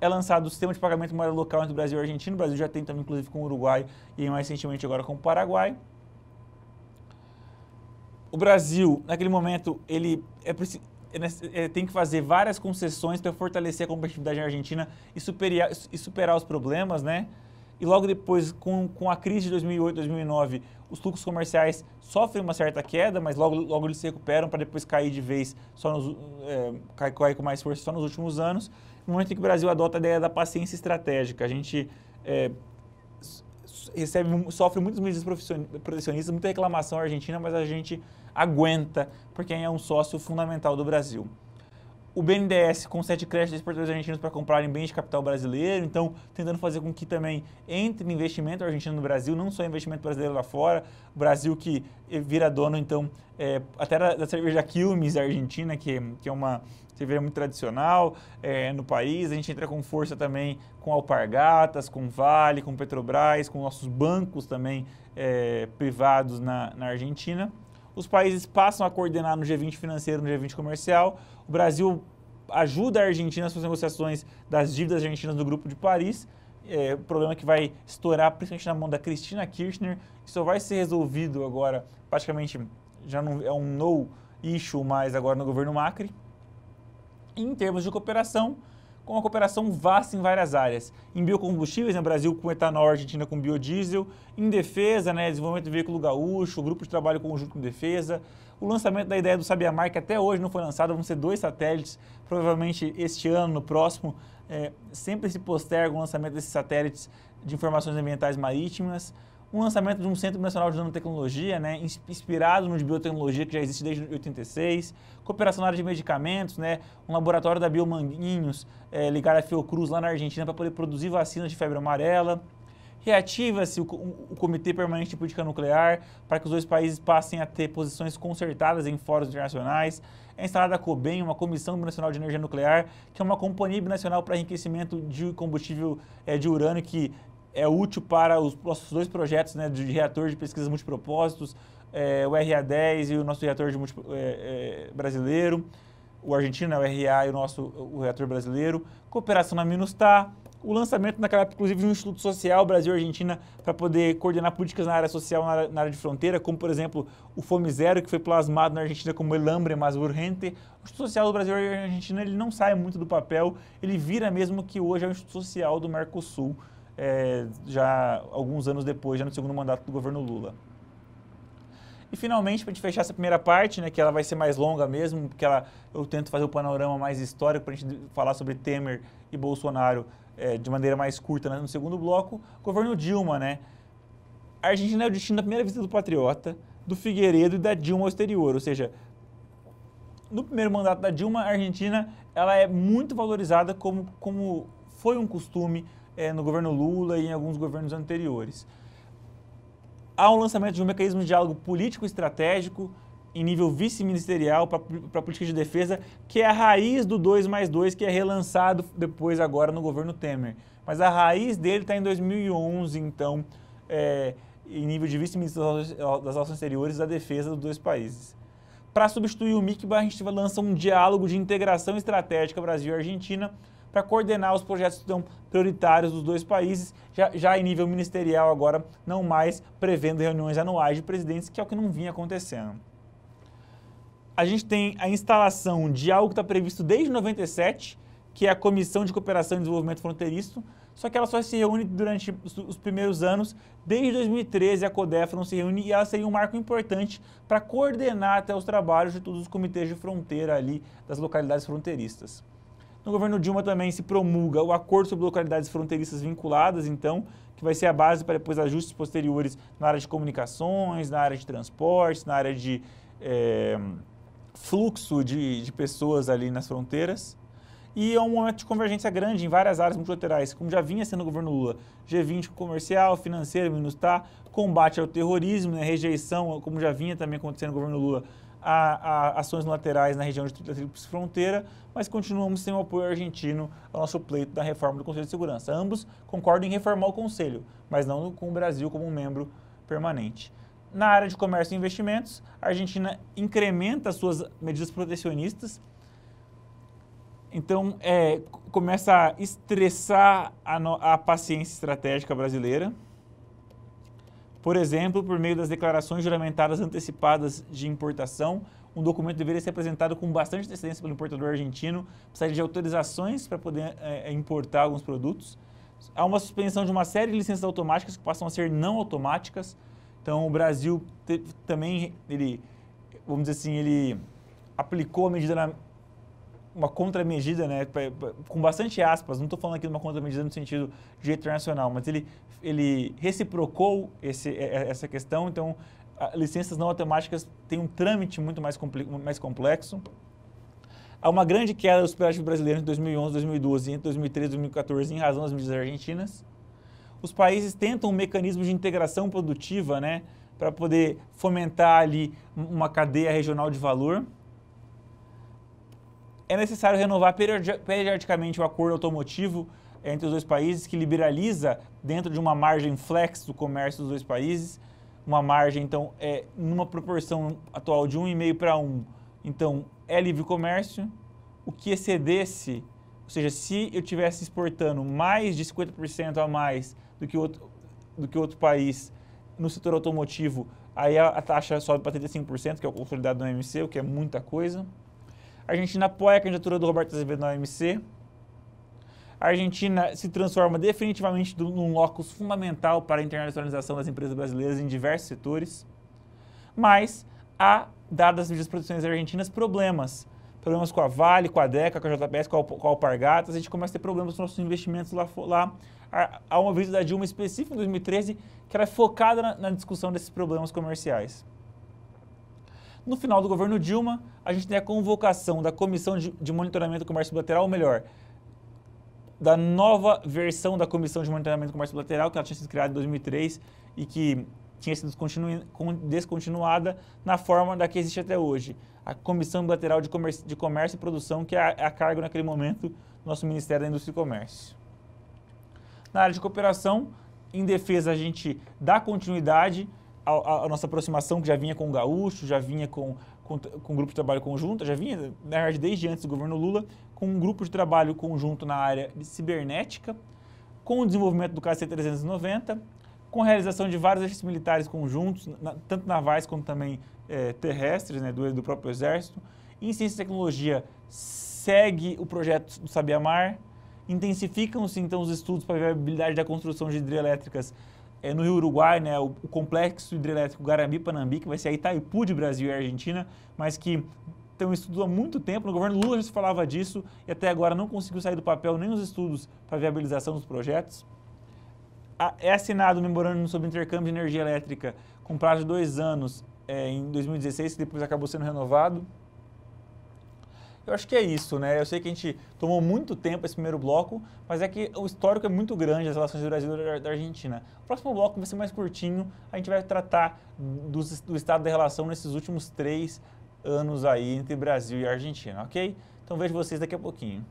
é lançado o sistema de pagamento de moeda local entre o Brasil e a Argentina. O Brasil já tem também, inclusive, com o Uruguai e mais recentemente agora com o Paraguai. O Brasil, naquele momento, ele é, é, é tem que fazer várias concessões para fortalecer a competitividade Argentina e superar, e superar os problemas, né? E logo depois, com, com a crise de 2008, 2009, os lucros comerciais sofrem uma certa queda, mas logo, logo eles se recuperam para depois cair de vez, só nos, é, cair com mais força só nos últimos anos no momento em que o Brasil adota a ideia da paciência estratégica, a gente é, recebe, sofre muitas medidas protecionistas, muita reclamação à Argentina, mas a gente aguenta, porque é um sócio fundamental do Brasil. O BNDES concede crédito a exportadores argentinos para comprarem bens de capital brasileiro, então tentando fazer com que também entre investimento argentino no Brasil, não só investimento brasileiro lá fora. O Brasil que eh, vira dono, então, é, até da cerveja Quilmes, Argentina, que, é, que é uma cerveja é muito tradicional é, no país. A gente entra com força também com Alpargatas, com Vale, com Petrobras, com nossos bancos também é, privados na, na Argentina. Os países passam a coordenar no G20 financeiro, no G20 comercial. O Brasil ajuda a Argentina nas suas negociações das dívidas argentinas do Grupo de Paris. É, problema é que vai estourar principalmente na mão da Cristina Kirchner, que só vai ser resolvido agora, praticamente já não é um no issue mais agora no governo Macri em termos de cooperação, com uma cooperação vasta em várias áreas. Em biocombustíveis, no né, Brasil com etanol, Argentina com biodiesel, em defesa, né, desenvolvimento do veículo gaúcho, grupo de trabalho conjunto com defesa, o lançamento da ideia do Sabiamar, que até hoje não foi lançado, vão ser dois satélites, provavelmente este ano, no próximo, é, sempre se posterga o lançamento desses satélites de informações ambientais marítimas, um lançamento de um Centro Nacional de Nanotecnologia, né, inspirado no de biotecnologia que já existe desde 86, cooperação na área de medicamentos, né, um laboratório da Biomanguinhos é, eh, ligado à Fiocruz lá na Argentina para poder produzir vacinas de febre amarela. Reativa-se o, o, Comitê Permanente de Política Nuclear para que os dois países passem a ter posições concertadas em fóruns internacionais. É instalada a COBEN, uma Comissão Nacional de Energia Nuclear, que é uma companhia binacional para enriquecimento de combustível é, de urânio que é útil para os nossos dois projetos né, de reator de pesquisa multipropósitos, é, o RA10 e o nosso reator é, é, brasileiro, o argentino, né, o RA e o nosso o reator brasileiro, cooperação na Minustar, o lançamento naquela época, inclusive, de um Instituto Social Brasil-Argentina para poder coordenar políticas na área social, na área, na área, de fronteira, como, por exemplo, o Fome Zero, que foi plasmado na Argentina como El Hambre Mais Urgente. O Instituto Social do Brasil-Argentina ele não sai muito do papel, ele vira mesmo que hoje é o Instituto Social do Mercosul, é, já alguns anos depois, já no segundo mandato do governo Lula. E finalmente, para gente fechar essa primeira parte, né, que ela vai ser mais longa mesmo, porque ela, eu tento fazer o panorama mais histórico para a gente falar sobre Temer e Bolsonaro é, de maneira mais curta né, no segundo bloco, governo Dilma, né? A Argentina é o destino da primeira visita do Patriota, do Figueiredo e da Dilma ao exterior, ou seja, no primeiro mandato da Dilma, a Argentina ela é muito valorizada como, como foi um costume, é, no governo Lula e em alguns governos anteriores. Há um lançamento de um mecanismo de diálogo político-estratégico em nível vice-ministerial para a política de defesa, que é a raiz do 2 mais 2, que é relançado depois agora no governo Temer. Mas a raiz dele está em 2011, então, é, em nível de vice-ministro das relações exteriores da defesa dos dois países. Para substituir o MICBA, a gente lança um diálogo de integração estratégica Brasil-Argentina, para coordenar os projetos que estão prioritários dos dois países, já, já em nível ministerial agora, não mais prevendo reuniões anuais de presidentes, que é o que não vinha acontecendo. A gente tem a instalação de algo que está previsto desde 97, que é a Comissão de Cooperação e Desenvolvimento Fronteiriço, só que ela só se reúne durante os primeiros anos. Desde 2013, a CODEF não se reúne e ela seria um marco importante para coordenar até os trabalhos de todos os comitês de fronteira ali das localidades fronteiriças. No governo Dilma também se promulga o acordo sobre localidades fronteiriças vinculadas, então, que vai ser a base para depois ajustes posteriores na área de comunicações, na área de transportes, na área de é, fluxo de, de pessoas ali nas fronteiras. E é um momento de convergência grande em várias áreas multilaterais, como já vinha sendo o governo Lula. G20 comercial, financeiro, minustar, combate ao terrorismo, né, rejeição, como já vinha também acontecendo no governo Lula, a, a ações laterais na região de Tríplice Fronteira, mas continuamos sem o apoio argentino ao nosso pleito da reforma do Conselho de Segurança. Ambos concordam em reformar o Conselho, mas não com o Brasil como um membro permanente. Na área de comércio e investimentos, a Argentina incrementa suas medidas protecionistas, então é, começa a estressar a, no, a paciência estratégica brasileira. Por exemplo, por meio das declarações juramentadas antecipadas de importação, um documento deveria ser apresentado com bastante antecedência pelo importador argentino, precisaria de autorizações para poder é, importar alguns produtos. Há uma suspensão de uma série de licenças automáticas que passam a ser não automáticas. Então, o Brasil também, ele, vamos dizer assim, ele aplicou a medida na uma contramedida, né, com bastante aspas, não estou falando aqui de uma contramedida no sentido de direito internacional, mas ele, ele reciprocou esse, essa questão, então licenças não automáticas têm um trâmite muito mais, mais complexo. Há uma grande queda dos prédios brasileiros em 2011, 2012 e entre 2013 e 2014 em razão das medidas argentinas. Os países tentam um mecanismo de integração produtiva, né, para poder fomentar ali uma cadeia regional de valor é necessário renovar periodicamente o acordo automotivo entre os dois países, que liberaliza dentro de uma margem flex do comércio dos dois países, uma margem, então, é numa proporção atual de 1,5 para 1. Então, é livre comércio. O que excedesse, ou seja, se eu estivesse exportando mais de 50% a mais do que outro, do que outro país no setor automotivo, aí a, a taxa sobe para 35%, que é o consolidado do OMC, o que é muita coisa. A Argentina apoia a candidatura do Roberto Azevedo na OMC. A Argentina se transforma definitivamente num locus fundamental para a internacionalização das empresas brasileiras em diversos setores. Mas há, dadas as medidas argentinas, problemas. Problemas com a Vale, com a DECA, com a JPS, com a, a Alpargatas. A gente começa a ter problemas com nossos investimentos lá, lá há uma visita da Dilma específica em 2013 que era é focada na, na discussão desses problemas comerciais. No final do governo Dilma, a gente tem a convocação da Comissão de, Monitoramento do Comércio Bilateral, ou melhor, da nova versão da Comissão de Monitoramento do Comércio Bilateral, que ela tinha sido criada em 2003 e que tinha sido descontinuada na forma da que existe até hoje. A Comissão Bilateral de Comércio, de Comércio e Produção, que é, é a cargo naquele momento do nosso Ministério da Indústria e Comércio. Na área de cooperação, em defesa, a gente dá continuidade a, a, nossa aproximação que já vinha com o Gaúcho, já vinha com, com, com o grupo de trabalho conjunto, já vinha, na verdade, desde antes do governo Lula, com um grupo de trabalho conjunto na área de cibernética, com o desenvolvimento do KC-390, com a realização de vários exercícios militares conjuntos, na, tanto navais quanto também é, terrestres, né, do, do próprio Exército. Em ciência e tecnologia, segue o projeto do Sabiamar, intensificam-se então os estudos para a viabilidade da construção de hidrelétricas é, no Rio Uruguai, né, o, o complexo hidrelétrico Guarambi-Panambi, que vai ser a Itaipu de Brasil e Argentina, mas que tem um estudo há muito tempo, no governo Lula já se falava disso e até agora não conseguiu sair do papel nem os estudos para viabilização dos projetos. A, é assinado o um memorando sobre intercâmbio de energia elétrica com prazo de dois anos é, em 2016, que depois acabou sendo renovado. Eu acho que é isso, né? Eu sei que a gente tomou muito tempo esse primeiro bloco, mas é que o histórico é muito grande das relações do Brasil e da Argentina. O próximo bloco vai ser mais curtinho, a gente vai tratar do, do estado da relação nesses últimos três anos aí entre Brasil e Argentina, ok? Então vejo vocês daqui a pouquinho.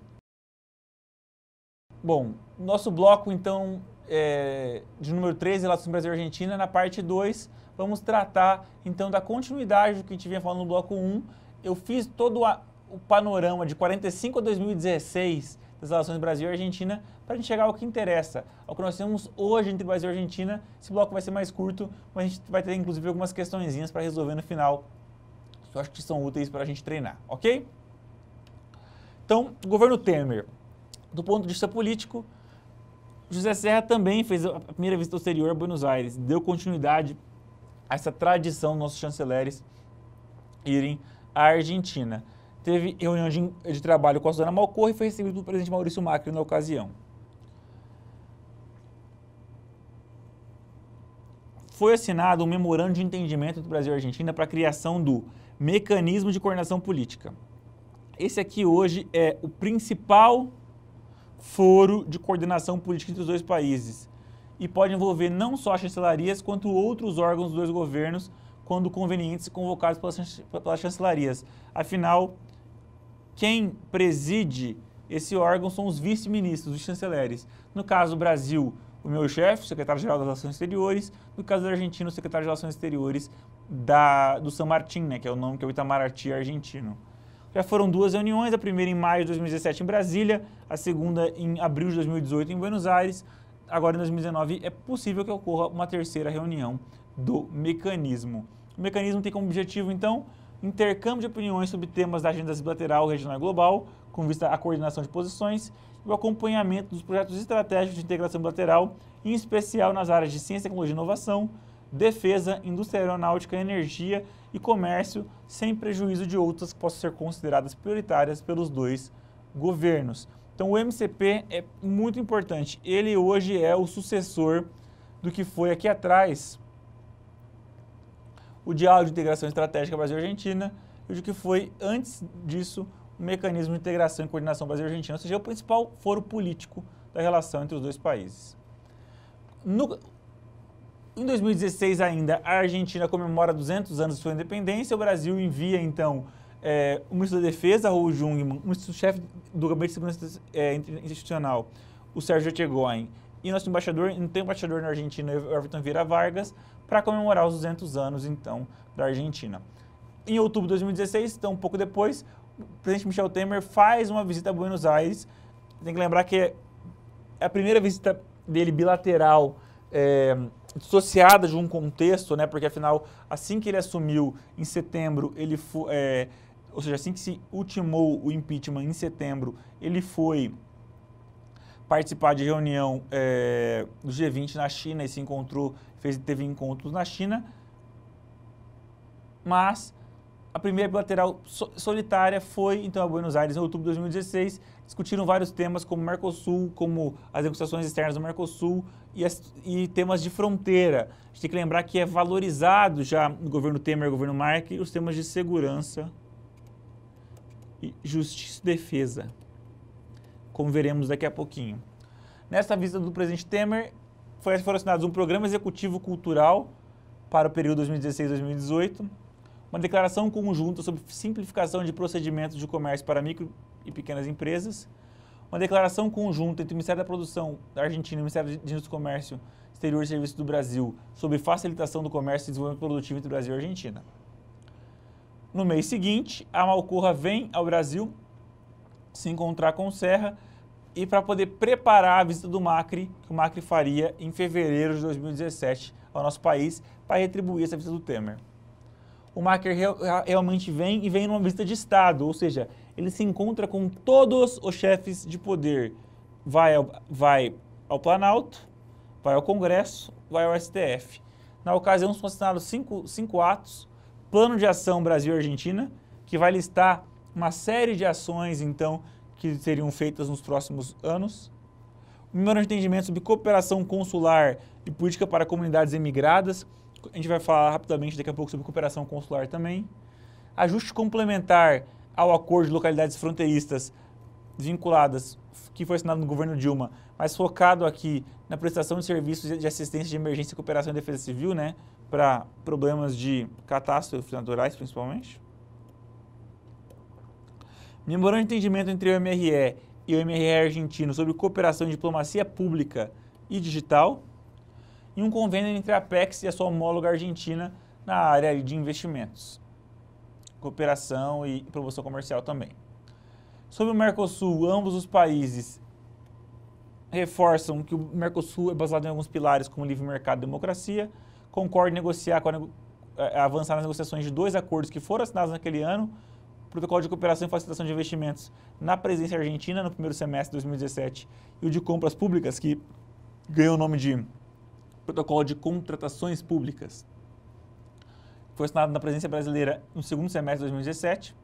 Bom, nosso bloco então é, de número 3, Relações Brasil e Argentina, na parte 2, vamos tratar então da continuidade do que a gente vinha falando no bloco 1. Eu fiz todo a, o panorama de 45 a 2016 das relações Brasil e Argentina para a gente chegar ao que interessa, ao que nós temos hoje entre Brasil e Argentina. Esse bloco vai ser mais curto, mas a gente vai ter inclusive algumas questõezinhas para resolver no final, que eu acho que são úteis para a gente treinar, ok? Então, governo Temer, do ponto de vista político, José Serra também fez a primeira visita exterior a Buenos Aires, deu continuidade a essa tradição dos nossos chanceleres irem à Argentina teve reunião de, de trabalho com a Suzana Malcorra e foi recebido pelo presidente Maurício Macri na ocasião. Foi assinado um memorando de entendimento do Brasil e Argentina para a criação do Mecanismo de Coordenação Política. Esse aqui hoje é o principal foro de coordenação política entre os dois países e pode envolver não só as chancelarias, quanto outros órgãos dos dois governos, quando convenientes convocados pelas chancelarias. Afinal, quem preside esse órgão são os vice-ministros, os chanceleres. No caso do Brasil, o meu chefe, o secretário-geral das Relações Exteriores, no caso da Argentina, o secretário de Relações Exteriores da, do San Martín, né, que é o nome que é o Itamaraty argentino. Já foram duas reuniões, a primeira em maio de 2017 em Brasília, a segunda em abril de 2018 em Buenos Aires. Agora em 2019 é possível que ocorra uma terceira reunião do mecanismo. O mecanismo tem como objetivo, então, intercâmbio de opiniões sobre temas da agenda bilateral, regional e global, com vista à coordenação de posições e o acompanhamento dos projetos estratégicos de integração bilateral, em especial nas áreas de ciência, tecnologia e inovação, defesa, indústria aeronáutica, energia e comércio, sem prejuízo de outras que possam ser consideradas prioritárias pelos dois governos. Então, o MCP é muito importante. Ele hoje é o sucessor do que foi aqui atrás o diálogo de integração estratégica Brasil-Argentina e o que foi, antes disso, o mecanismo de integração e coordenação Brasil-Argentina, ou seja, o principal foro político da relação entre os dois países. No, em 2016 ainda, a Argentina comemora 200 anos de sua independência, o Brasil envia, então, é, o ministro da Defesa, Raul Jungmann, o ministro-chefe do Gabinete de Segurança é, Institucional, o Sérgio Etchegoin, e nosso embaixador, não tem embaixador na Argentina, Everton Vieira Vargas, para comemorar os 200 anos, então, da Argentina. Em outubro de 2016, então um pouco depois, o presidente Michel Temer faz uma visita a Buenos Aires. Tem que lembrar que é a primeira visita dele bilateral é, dissociada de um contexto, né? Porque afinal, assim que ele assumiu em setembro, ele foi, é, ou seja, assim que se ultimou o impeachment em setembro, ele foi participar de reunião é, do G20 na China e se encontrou fez, teve encontros na China, mas a primeira bilateral solitária foi então a Buenos Aires em outubro de 2016. Discutiram vários temas como Mercosul, como as negociações externas do Mercosul e, as, e, temas de fronteira. A gente tem que lembrar que é valorizado já no governo Temer, no governo Mark, os temas de segurança e justiça e defesa, como veremos daqui a pouquinho. Nesta visita do presidente Temer, foi, foram assinados um programa executivo cultural para o período 2016-2018, uma declaração conjunta sobre simplificação de procedimentos de comércio para micro e pequenas empresas, uma declaração conjunta entre o Ministério da Produção da Argentina e o Ministério de Indústria e Comércio Exterior e Serviços do Brasil sobre facilitação do comércio e desenvolvimento produtivo entre o Brasil e a Argentina. No mês seguinte, a Malcorra vem ao Brasil se encontrar com o Serra e para poder preparar a visita do Macri, que o Macri faria em fevereiro de 2017 ao nosso país, para retribuir essa visita do Temer. O Macri realmente vem e vem numa visita de Estado, ou seja, ele se encontra com todos os chefes de poder. Vai ao, vai ao Planalto, vai ao Congresso, vai ao STF. Na ocasião, são assinados cinco, cinco atos, Plano de Ação Brasil-Argentina, que vai listar uma série de ações, então, que seriam feitas nos próximos anos. O memorando de entendimento sobre cooperação consular e política para comunidades emigradas. A gente vai falar rapidamente daqui a pouco sobre cooperação consular também. Ajuste complementar ao acordo de localidades fronteiriças vinculadas, que foi assinado no governo Dilma, mas focado aqui na prestação de serviços de assistência de emergência, cooperação e defesa civil, né, para problemas de catástrofes naturais, principalmente. Memorando de entendimento entre o MRE e o MRE argentino sobre cooperação em diplomacia pública e digital. E um convênio entre a Apex e a sua homóloga argentina na área de investimentos, cooperação e promoção comercial também. Sobre o Mercosul, ambos os países reforçam que o Mercosul é baseado em alguns pilares como livre mercado e democracia, concordam em negociar, a, eh, avançar nas negociações de dois acordos que foram assinados naquele ano, protocolo de cooperação e facilitação de investimentos na presença argentina no primeiro semestre de 2017 e o de compras públicas, que ganhou o nome de protocolo de contratações públicas. Foi assinado na presença brasileira no segundo semestre de 2017.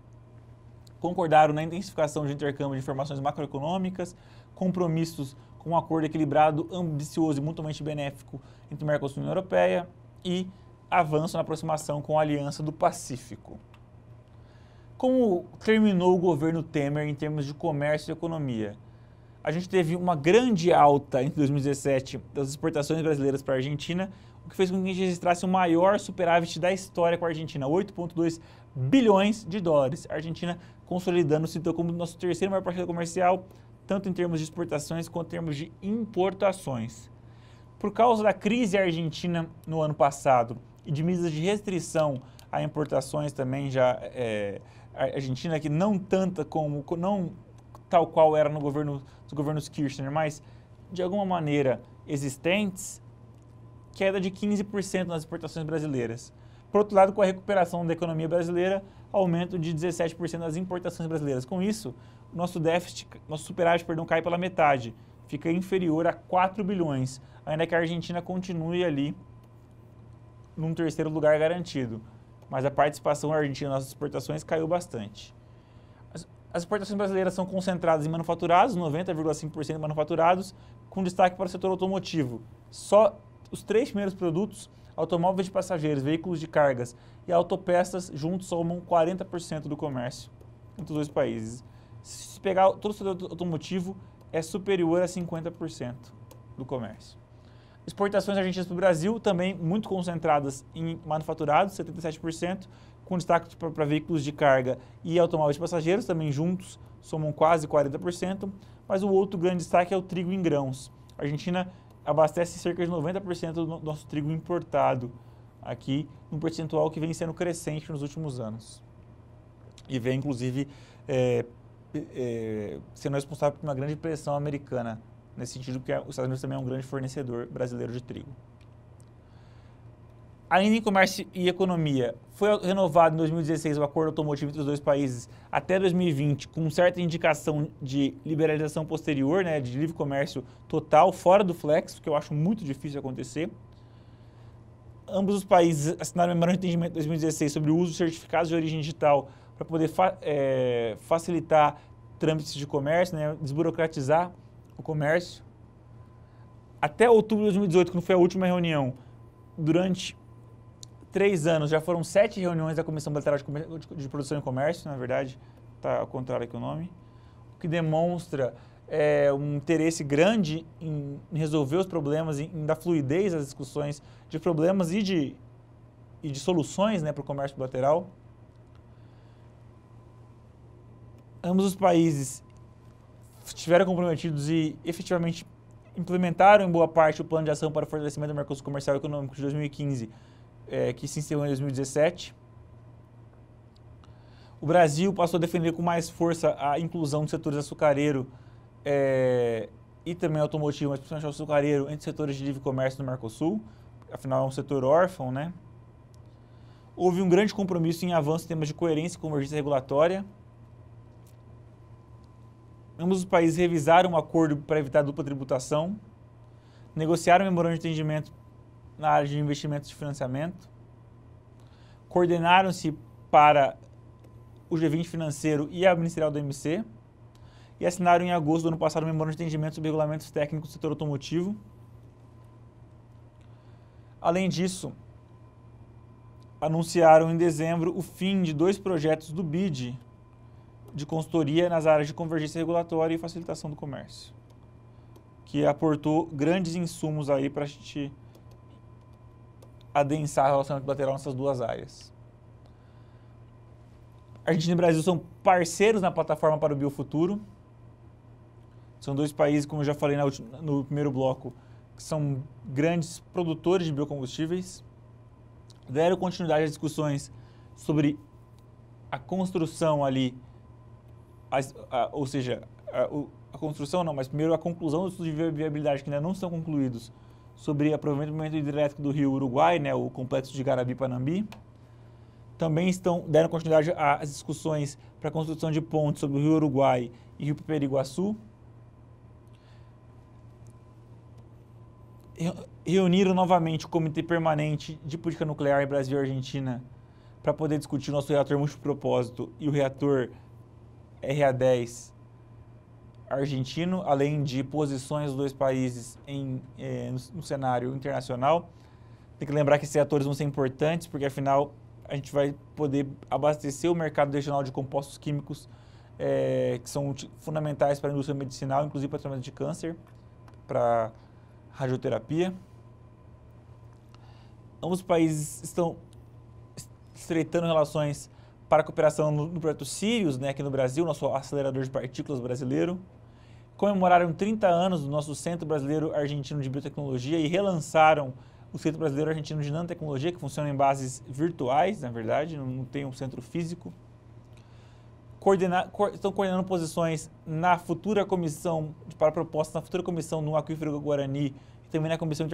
Concordaram na intensificação de intercâmbio de informações macroeconômicas, compromissos com um acordo equilibrado, ambicioso e mutuamente benéfico entre o Mercosul e a União Europeia e avanço na aproximação com a Aliança do Pacífico. Como terminou o governo Temer em termos de comércio e economia? A gente teve uma grande alta em 2017 das exportações brasileiras para a Argentina, o que fez com que a gente registrasse o maior superávit da história com a Argentina, 8,2 bilhões de dólares. A Argentina consolidando-se então como nosso terceiro maior parceiro comercial, tanto em termos de exportações quanto em termos de importações. Por causa da crise argentina no ano passado e de medidas de restrição a importações também já é, é Argentina que não tanta como não tal qual era no governo dos governos Kirchner, mas de alguma maneira existentes, queda de 15% nas exportações brasileiras. Por outro lado, com a recuperação da economia brasileira, aumento de 17% nas importações brasileiras. Com isso, nosso déficit, nosso superávit, perdão, cai pela metade, fica inferior a 4 bilhões, ainda que a Argentina continue ali num terceiro lugar garantido mas a participação argentina nas exportações caiu bastante. As, as exportações brasileiras são concentradas em manufaturados, 90,5% manufaturados, com destaque para o setor automotivo. Só os três primeiros produtos, automóveis de passageiros, veículos de cargas e autopeças, juntos somam 40% do comércio entre os dois países. Se pegar todo o setor automotivo, é superior a 50% do comércio. Exportações argentinas para o Brasil também muito concentradas em manufaturados, 77%, com destaque para veículos de carga e automóveis de passageiros, também juntos somam quase 40%, mas o outro grande destaque é o trigo em grãos. A Argentina abastece cerca de 90% do nosso trigo importado aqui, um percentual que vem sendo crescente nos últimos anos. E vem, inclusive, é, é, sendo responsável por uma grande pressão americana nesse sentido que é, os Estados Unidos também é um grande fornecedor brasileiro de trigo. Ainda em comércio e economia, foi renovado em 2016 o acordo automotivo entre os dois países até 2020, com certa indicação de liberalização posterior, né, de livre comércio total, fora do flex, que eu acho muito difícil acontecer. Ambos os países assinaram um memorando de entendimento em 2016 sobre o uso de certificados de origem digital para poder fa é, facilitar trâmites de comércio, né, desburocratizar o comércio. Até outubro de 2018, quando foi a última reunião, durante três anos já foram sete reuniões da Comissão Bilateral de, de Produção e Comércio, na verdade, está ao contrário aqui o nome, o que demonstra é, um interesse grande em, em resolver os problemas, em, em, dar fluidez às discussões de problemas e de, e de soluções né, para o comércio bilateral. Ambos os países estiveram comprometidos e efetivamente implementaram em boa parte o plano de ação para o fortalecimento do Mercosul Comercial e Econômico de 2015, é, que se encerrou em 2017. O Brasil passou a defender com mais força a inclusão dos setores açucareiro é, e também automotivo, mas principalmente açucareiro, entre setores de livre comércio no Mercosul, afinal é um setor órfão, né? Houve um grande compromisso em avanço em temas de coerência e convergência regulatória, Ambos os países revisaram o um acordo para evitar dupla tributação, negociaram um memorando de entendimento na área de investimentos e financiamento, coordenaram-se para o G20 financeiro e a ministerial do MC e assinaram em agosto do ano passado um memorando de entendimento sobre regulamentos técnicos do setor automotivo. Além disso, anunciaram em dezembro o fim de dois projetos do BID de consultoria nas áreas de convergência regulatória e facilitação do comércio, que aportou grandes insumos aí para a gente adensar o relacionamento bilateral nessas duas áreas. Argentina e Brasil são parceiros na plataforma para o biofuturo. São dois países, como eu já falei no primeiro bloco, que são grandes produtores de biocombustíveis. Deram continuidade às discussões sobre a construção ali a, ou seja, a, a, construção não, mas primeiro a conclusão dos estudos de viabilidade que ainda não são concluídos sobre aproveitamento hidrelétrico do rio Uruguai, né, o complexo de Garabi-Panambi. Também estão, deram continuidade às discussões para a construção de pontes sobre o rio Uruguai e rio Periguaçu Reuniram novamente o Comitê Permanente de Política Nuclear em Brasil e Argentina para poder discutir o nosso reator multipropósito e o reator RA10 argentino, além de posições dos dois países em, eh, no, cenário internacional. Tem que lembrar que esses atores vão ser importantes, porque afinal a gente vai poder abastecer o mercado regional de compostos químicos eh, que são fundamentais para a indústria medicinal, inclusive para tratamento de câncer, para radioterapia. Ambos os países estão estreitando relações para a cooperação no, projeto Sirius, né, aqui no Brasil, nosso acelerador de partículas brasileiro. Comemoraram 30 anos do nosso Centro Brasileiro Argentino de Biotecnologia e relançaram o Centro Brasileiro Argentino de Nanotecnologia, que funciona em bases virtuais, na verdade, não, não tem um centro físico. Coordena, co, estão coordenando posições na futura comissão, para propostas na futura comissão no Aquífero Guarani e também na comissão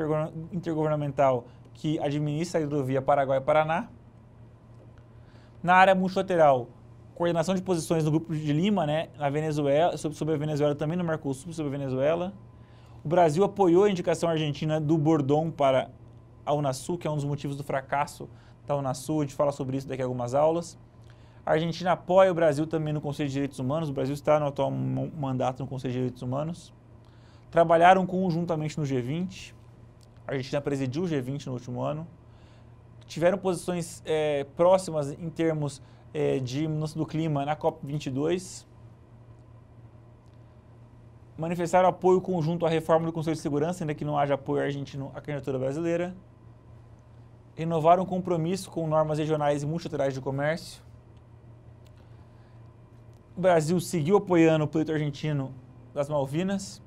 intergovernamental que administra a hidrovia Paraguai-Paraná. Na área multilateral, coordenação de posições do grupo de Lima, né, na Venezuela, sobre, sobre a Venezuela também, no Mercosul, sobre a Venezuela. O Brasil apoiou a indicação argentina do Bordon para a Unasul, que é um dos motivos do fracasso da Unasul, a gente fala sobre isso daqui a algumas aulas. A Argentina apoia o Brasil também no Conselho de Direitos Humanos, o Brasil está no atual mandato no Conselho de Direitos Humanos. Trabalharam conjuntamente no G20, a Argentina presidiu o G20 no último ano tiveram posições é, próximas em termos é, de mudança do clima na COP22, manifestaram apoio conjunto à reforma do Conselho de Segurança, ainda que não haja apoio argentino à candidatura brasileira, renovaram o compromisso com normas regionais e multilaterais de comércio, o Brasil seguiu apoiando o pleito argentino das Malvinas,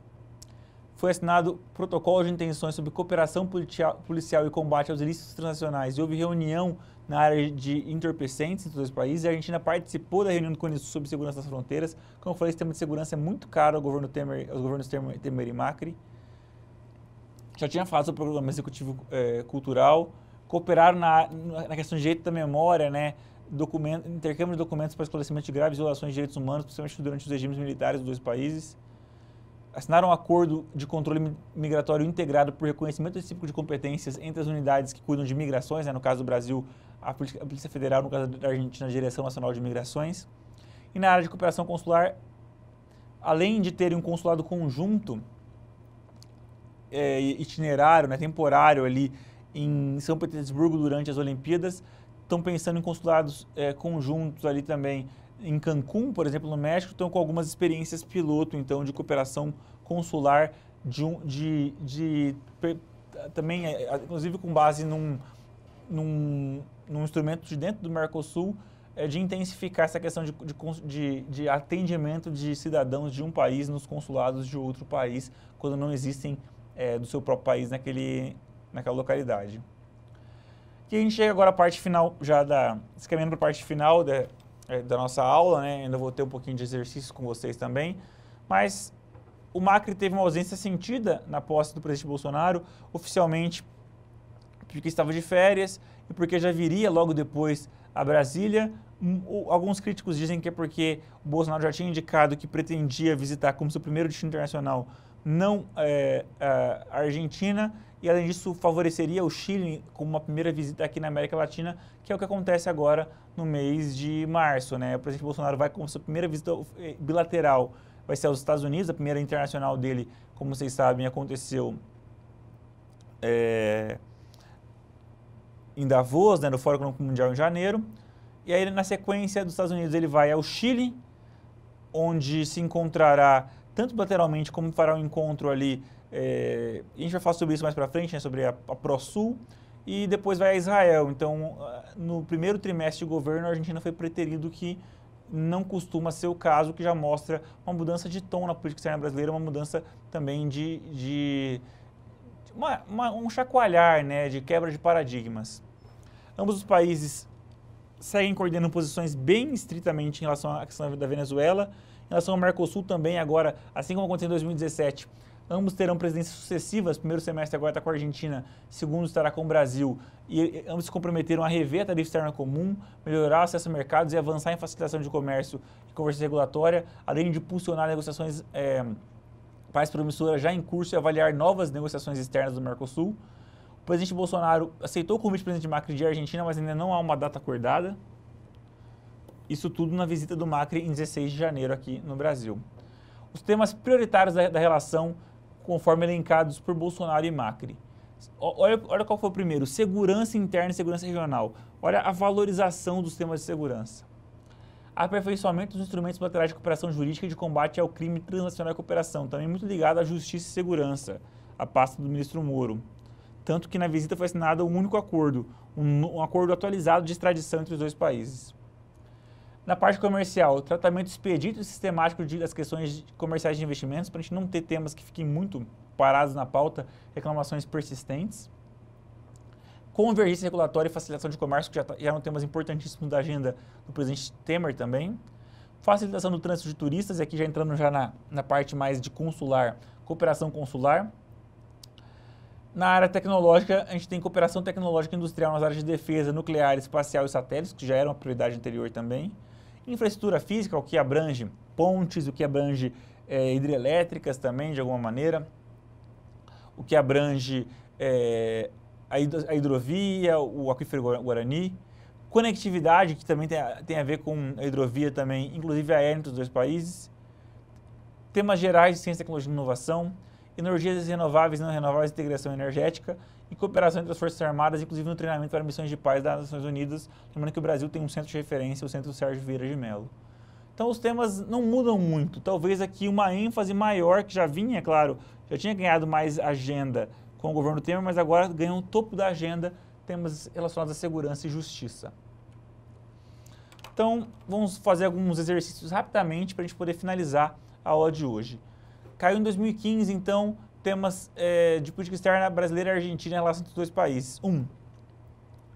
foi assinado protocolo de intenções sobre cooperação policial e combate aos ilícitos transnacionais e houve reunião na área de entorpecentes entre os dois países. A Argentina participou da reunião do Cone sobre segurança das fronteiras. Como eu falei, o sistema de segurança é muito caro ao governo Temer, aos governos Temer, Temer e Macri. Já tinha falado sobre o programa executivo é, cultural. Cooperaram na, na questão de direito da memória, né? Documento, intercâmbio de documentos para esclarecimento de graves violações de direitos humanos, principalmente durante os regimes militares dos dois países assinaram um acordo de controle migratório integrado por reconhecimento recíproco de competências entre as unidades que cuidam de migrações, né, no caso do Brasil, a Polícia Federal, no caso da Argentina, a Direção Nacional de Migrações. E na área de cooperação consular, além de terem um consulado conjunto, é, itinerário, né, temporário ali em São Petersburgo durante as Olimpíadas, estão pensando em consulados é, conjuntos ali também em Cancún, por exemplo, no México, estão com algumas experiências piloto, então, de cooperação consular de, um, de, de também, é, é, inclusive com base num, num, num, instrumento de dentro do Mercosul, é, de intensificar essa questão de, de, de, atendimento de cidadãos de um país nos consulados de outro país, quando não existem é, do seu próprio país naquele, naquela localidade. E a gente chega agora à parte final, já da. Se caminhando para a parte final da, é, da nossa aula, né? Ainda vou ter um pouquinho de exercício com vocês também. Mas o Macri teve uma ausência sentida na posse do presidente Bolsonaro, oficialmente porque estava de férias e porque já viria logo depois a Brasília. Hum, alguns críticos dizem que é porque o Bolsonaro já tinha indicado que pretendia visitar como seu primeiro destino internacional não é, a Argentina e além disso favoreceria o Chile como uma primeira visita aqui na América Latina, que é o que acontece agora no mês de março, né? O presidente Bolsonaro vai com sua primeira visita eh, bilateral, vai ser aos Estados Unidos, a primeira internacional dele, como vocês sabem, aconteceu é, em Davos, né, no Fórum Econômico Mundial em janeiro. E aí, na sequência dos Estados Unidos, ele vai ao Chile, onde se encontrará tanto lateralmente como fará um encontro ali. É, a gente vai falar sobre isso mais para frente, né, sobre a, a ProSul, e depois vai a Israel. Então, ah, no primeiro trimestre de governo, a Argentina foi preterido que não costuma ser o caso, que já mostra uma mudança de tom na política externa brasileira, uma mudança também de, de uma, uma, um chacoalhar, né, de quebra de paradigmas. Ambos os países seguem coordenando posições bem estritamente em relação à questão da Venezuela. Em relação ao Mercosul também, agora, assim como aconteceu em 2017, ambos terão presidências sucessivas. Primeiro semestre agora está com a Argentina, segundo estará com o Brasil. E ambos se comprometeram a rever a tarifa externa comum, melhorar o acesso a mercados e avançar em facilitação de comércio e conversa regulatória, além de impulsionar negociações é, eh, paz promissora já em curso e avaliar novas negociações externas do Mercosul. O presidente Bolsonaro aceitou o convite do presidente Macri de Argentina, mas ainda não há uma data acordada. Isso tudo na visita do Macri em 16 de janeiro aqui no Brasil. Os temas prioritários da, da relação, conforme elencados por Bolsonaro e Macri. Olha, olha qual foi o primeiro: segurança interna e segurança regional. Olha a valorização dos temas de segurança. Aperfeiçoamento dos instrumentos bilaterais de cooperação jurídica e de combate ao crime transnacional e cooperação, também muito ligado à justiça e segurança, a pasta do ministro Moro. Tanto que na visita foi assinado um único acordo, um, um acordo atualizado de extradição entre os dois países. Na parte comercial, tratamento expedito e sistemático das questões comerciais de investimentos, para a gente não ter temas que fiquem muito parados na pauta, reclamações persistentes. Convergência regulatória e facilitação de comércio, que já, tá, já eram temas importantíssimos da agenda do presidente Temer também. Facilitação do trânsito de turistas, e aqui já entrando já na, na parte mais de consular, cooperação consular. Na área tecnológica, a gente tem cooperação tecnológica industrial nas áreas de defesa, nuclear, espacial e satélites, que já era uma prioridade anterior também. Infraestrutura física, o que abrange pontes, o que abrange é, hidrelétricas também, de alguma maneira, o que abrange é, a hidrovia, o aquífero Guarani, conectividade, que também tem a, tem a ver com a hidrovia também, inclusive aérea entre os dois países, temas gerais de ciência, tecnologia e inovação, energias renováveis, não renováveis, integração energética, e cooperação entre as Forças Armadas, inclusive no treinamento para missões de paz das Nações Unidas, lembrando que o Brasil tem um centro de referência, o Centro Sérgio Vieira de Mello. Então os temas não mudam muito, talvez aqui uma ênfase maior, que já vinha, é claro, já tinha ganhado mais agenda com o governo Temer, mas agora ganhou o topo da agenda temas relacionados à segurança e justiça. Então, vamos fazer alguns exercícios rapidamente para a gente poder finalizar a aula de hoje. Caiu em 2015, então, temas é, de política externa brasileira e argentina em relação entre os dois países. Um,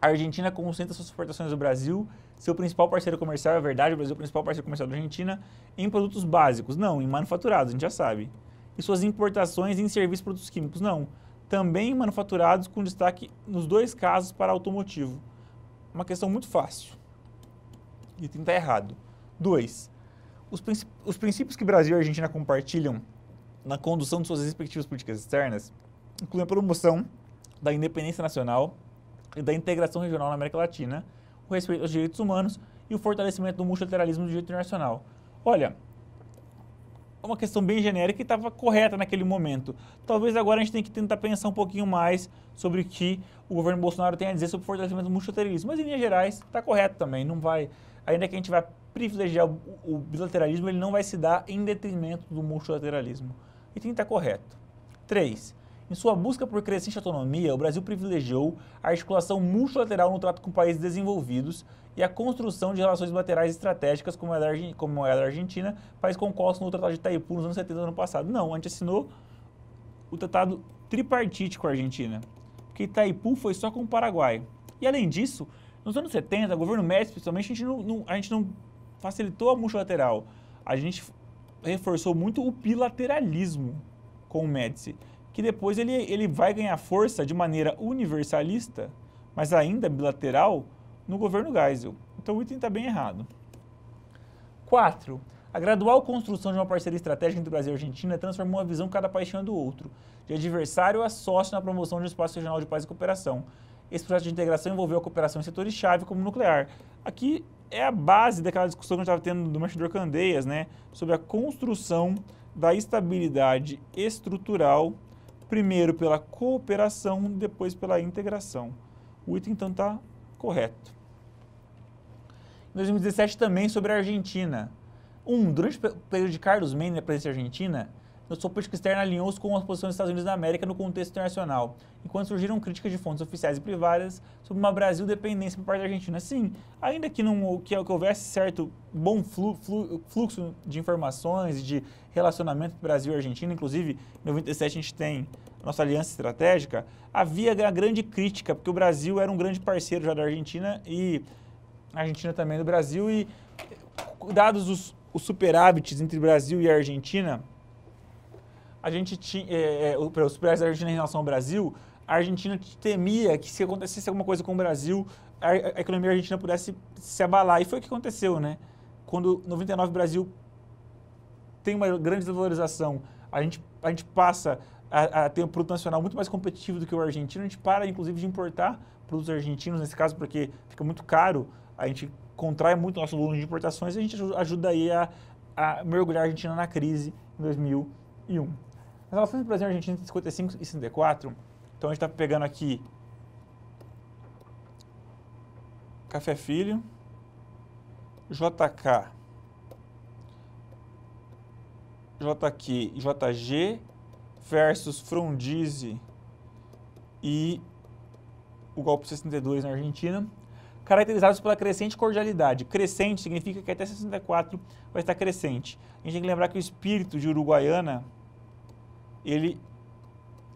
a Argentina concentra suas exportações do Brasil, seu principal parceiro comercial, é verdade, o Brasil é o principal parceiro comercial da Argentina, em produtos básicos. Não, em manufaturados, a gente já sabe. E suas importações em serviços e produtos químicos. Não, também manufaturados, com destaque nos dois casos para automotivo. Uma questão muito fácil. E tentar errado. Dois, os, princípios que Brasil e Argentina compartilham na condução de suas respectivas políticas externas, incluindo a promoção da independência nacional e da integração regional na América Latina, o respeito aos direitos humanos e o fortalecimento do multilateralismo do direito internacional. Olha, é uma questão bem genérica e estava correta naquele momento. Talvez agora a gente tenha que tentar pensar um pouquinho mais sobre o que o governo Bolsonaro tem a dizer sobre o fortalecimento do multilateralismo. Mas, em linhas gerais, está correto também. Não vai, ainda que a gente vá privilegiar o, o bilateralismo, ele não vai se dar em detrimento do multilateralismo e correto. 3. Em sua busca por crescente autonomia, o Brasil privilegiou a articulação multilateral no trato com países desenvolvidos e a construção de relações bilaterais estratégicas como a da, Argentina, país com no qual assinou o Tratado de Itaipu nos anos 70 do ano passado. Não, a gente assinou o Tratado Tripartite com a Argentina, porque Itaipu foi só com o Paraguai. E além disso, nos anos 70, o governo Médici, principalmente, a gente não, não, a gente não facilitou a multilateral. A gente reforçou muito o bilateralismo com o Médici, que depois ele, ele vai ganhar força de maneira universalista, mas ainda bilateral, no governo Geisel. Então o item está bem errado. 4. A gradual construção de uma parceria estratégica entre Brasil e Argentina transformou a visão cada paixão do outro, de adversário a sócio na promoção de um espaço regional de paz e cooperação. Esse processo de integração envolveu a cooperação em setores-chave, como nuclear. Aqui é a base daquela discussão que a gente estava tendo do Machador Candeias, né? Sobre a construção da estabilidade estrutural, primeiro pela cooperação, depois pela integração. O item, então, está correto. Em 2017, também sobre a Argentina. Um, durante o período de Carlos Menem na presidência argentina, nosso política externa alinhou-se com as posição dos Estados Unidos da América no contexto internacional, enquanto surgiram críticas de fontes oficiais e privadas sobre uma Brasil dependência por parte da Argentina. Sim, ainda que, não, que, é, que houvesse certo bom flu, flu, fluxo de informações e de relacionamento Brasil e Argentina, inclusive em 97 a gente tem nossa aliança estratégica, havia a grande crítica, porque o Brasil era um grande parceiro já da Argentina e a Argentina também do Brasil, e eh, dados os, os superávites entre Brasil e Argentina, a gente tinha, é, é os preços da Argentina em relação ao Brasil, a Argentina temia que se acontecesse alguma coisa com o Brasil, a, a economia argentina pudesse se abalar. E foi o que aconteceu, né? Quando 99 o Brasil tem uma grande desvalorização, a gente, a gente passa a, a, ter um produto nacional muito mais competitivo do que o argentino, a gente para, inclusive, de importar produtos argentinos, nesse caso, porque fica muito caro, a gente contrai muito o nosso volume de importações e a gente ajuda aí a, a mergulhar a Argentina na crise em 2001. As relações o Brasil e Argentina entre 55 e 64, então a gente está pegando aqui Café Filho, JK, JQ e JG versus Frondizi e o golpe de 62 na Argentina, caracterizados pela crescente cordialidade. Crescente significa que até 64 vai estar crescente. A gente tem que lembrar que o espírito de Uruguaiana ele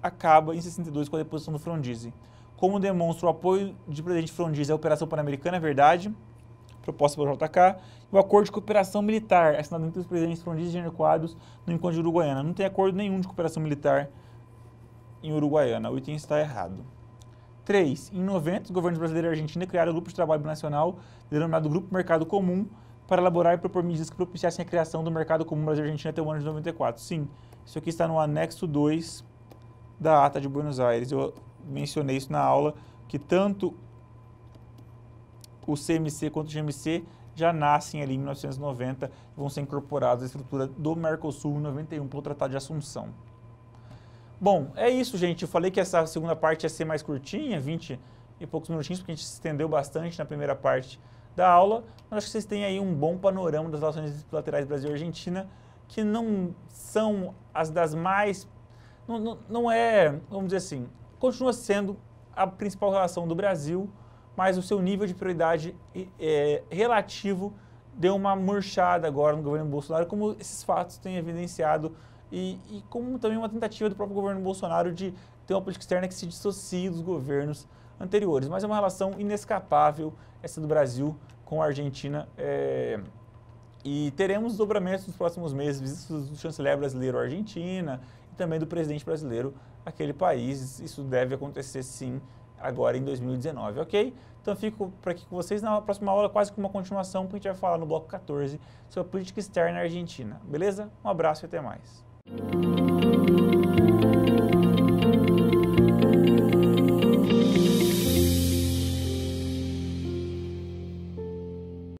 acaba em 62 com a deposição do Frondizi. Como demonstra o apoio de presidente Frondizi à Operação Pan-Americana, é verdade, proposta pelo JK, e o acordo de cooperação militar assinado entre os presidentes Frondizi e Jânio Quadros no encontro de Uruguaiana. Não tem acordo nenhum de cooperação militar em Uruguaiana. O item está errado. 3. Em 90, os governos brasileiro e argentino criaram o Grupo de Trabalho Nacional, denominado Grupo Mercado Comum, para elaborar e propor medidas que propiciassem a criação do Mercado Comum Brasil-Argentina até o ano de 94. Sim, isso aqui está no anexo 2 da ata de Buenos Aires. Eu mencionei isso na aula, que tanto o CMC quanto o GMC já nascem ali em 1990 e vão ser incorporados à estrutura do Mercosul em 91 pelo Tratado de Assunção. Bom, é isso, gente. Eu falei que essa segunda parte ia ser mais curtinha, 20 e poucos minutinhos, porque a gente se estendeu bastante na primeira parte da aula. Mas acho que vocês têm aí um bom panorama das relações bilaterais Brasil-Argentina que não são as das mais. Não, não, não é, vamos dizer assim, continua sendo a principal relação do Brasil, mas o seu nível de prioridade é, relativo deu uma murchada agora no governo Bolsonaro, como esses fatos têm evidenciado, e, e como também uma tentativa do próprio governo Bolsonaro de ter uma política externa que se dissocie dos governos anteriores. Mas é uma relação inescapável essa do Brasil com a Argentina. É e teremos dobramentos nos próximos meses, visitas do chanceler brasileiro à Argentina e também do presidente brasileiro àquele país. Isso deve acontecer sim agora em 2019, ok? Então fico por aqui com vocês na próxima aula, quase com uma continuação, porque a gente vai falar no bloco 14 sobre a política externa argentina. Beleza? Um abraço e até mais.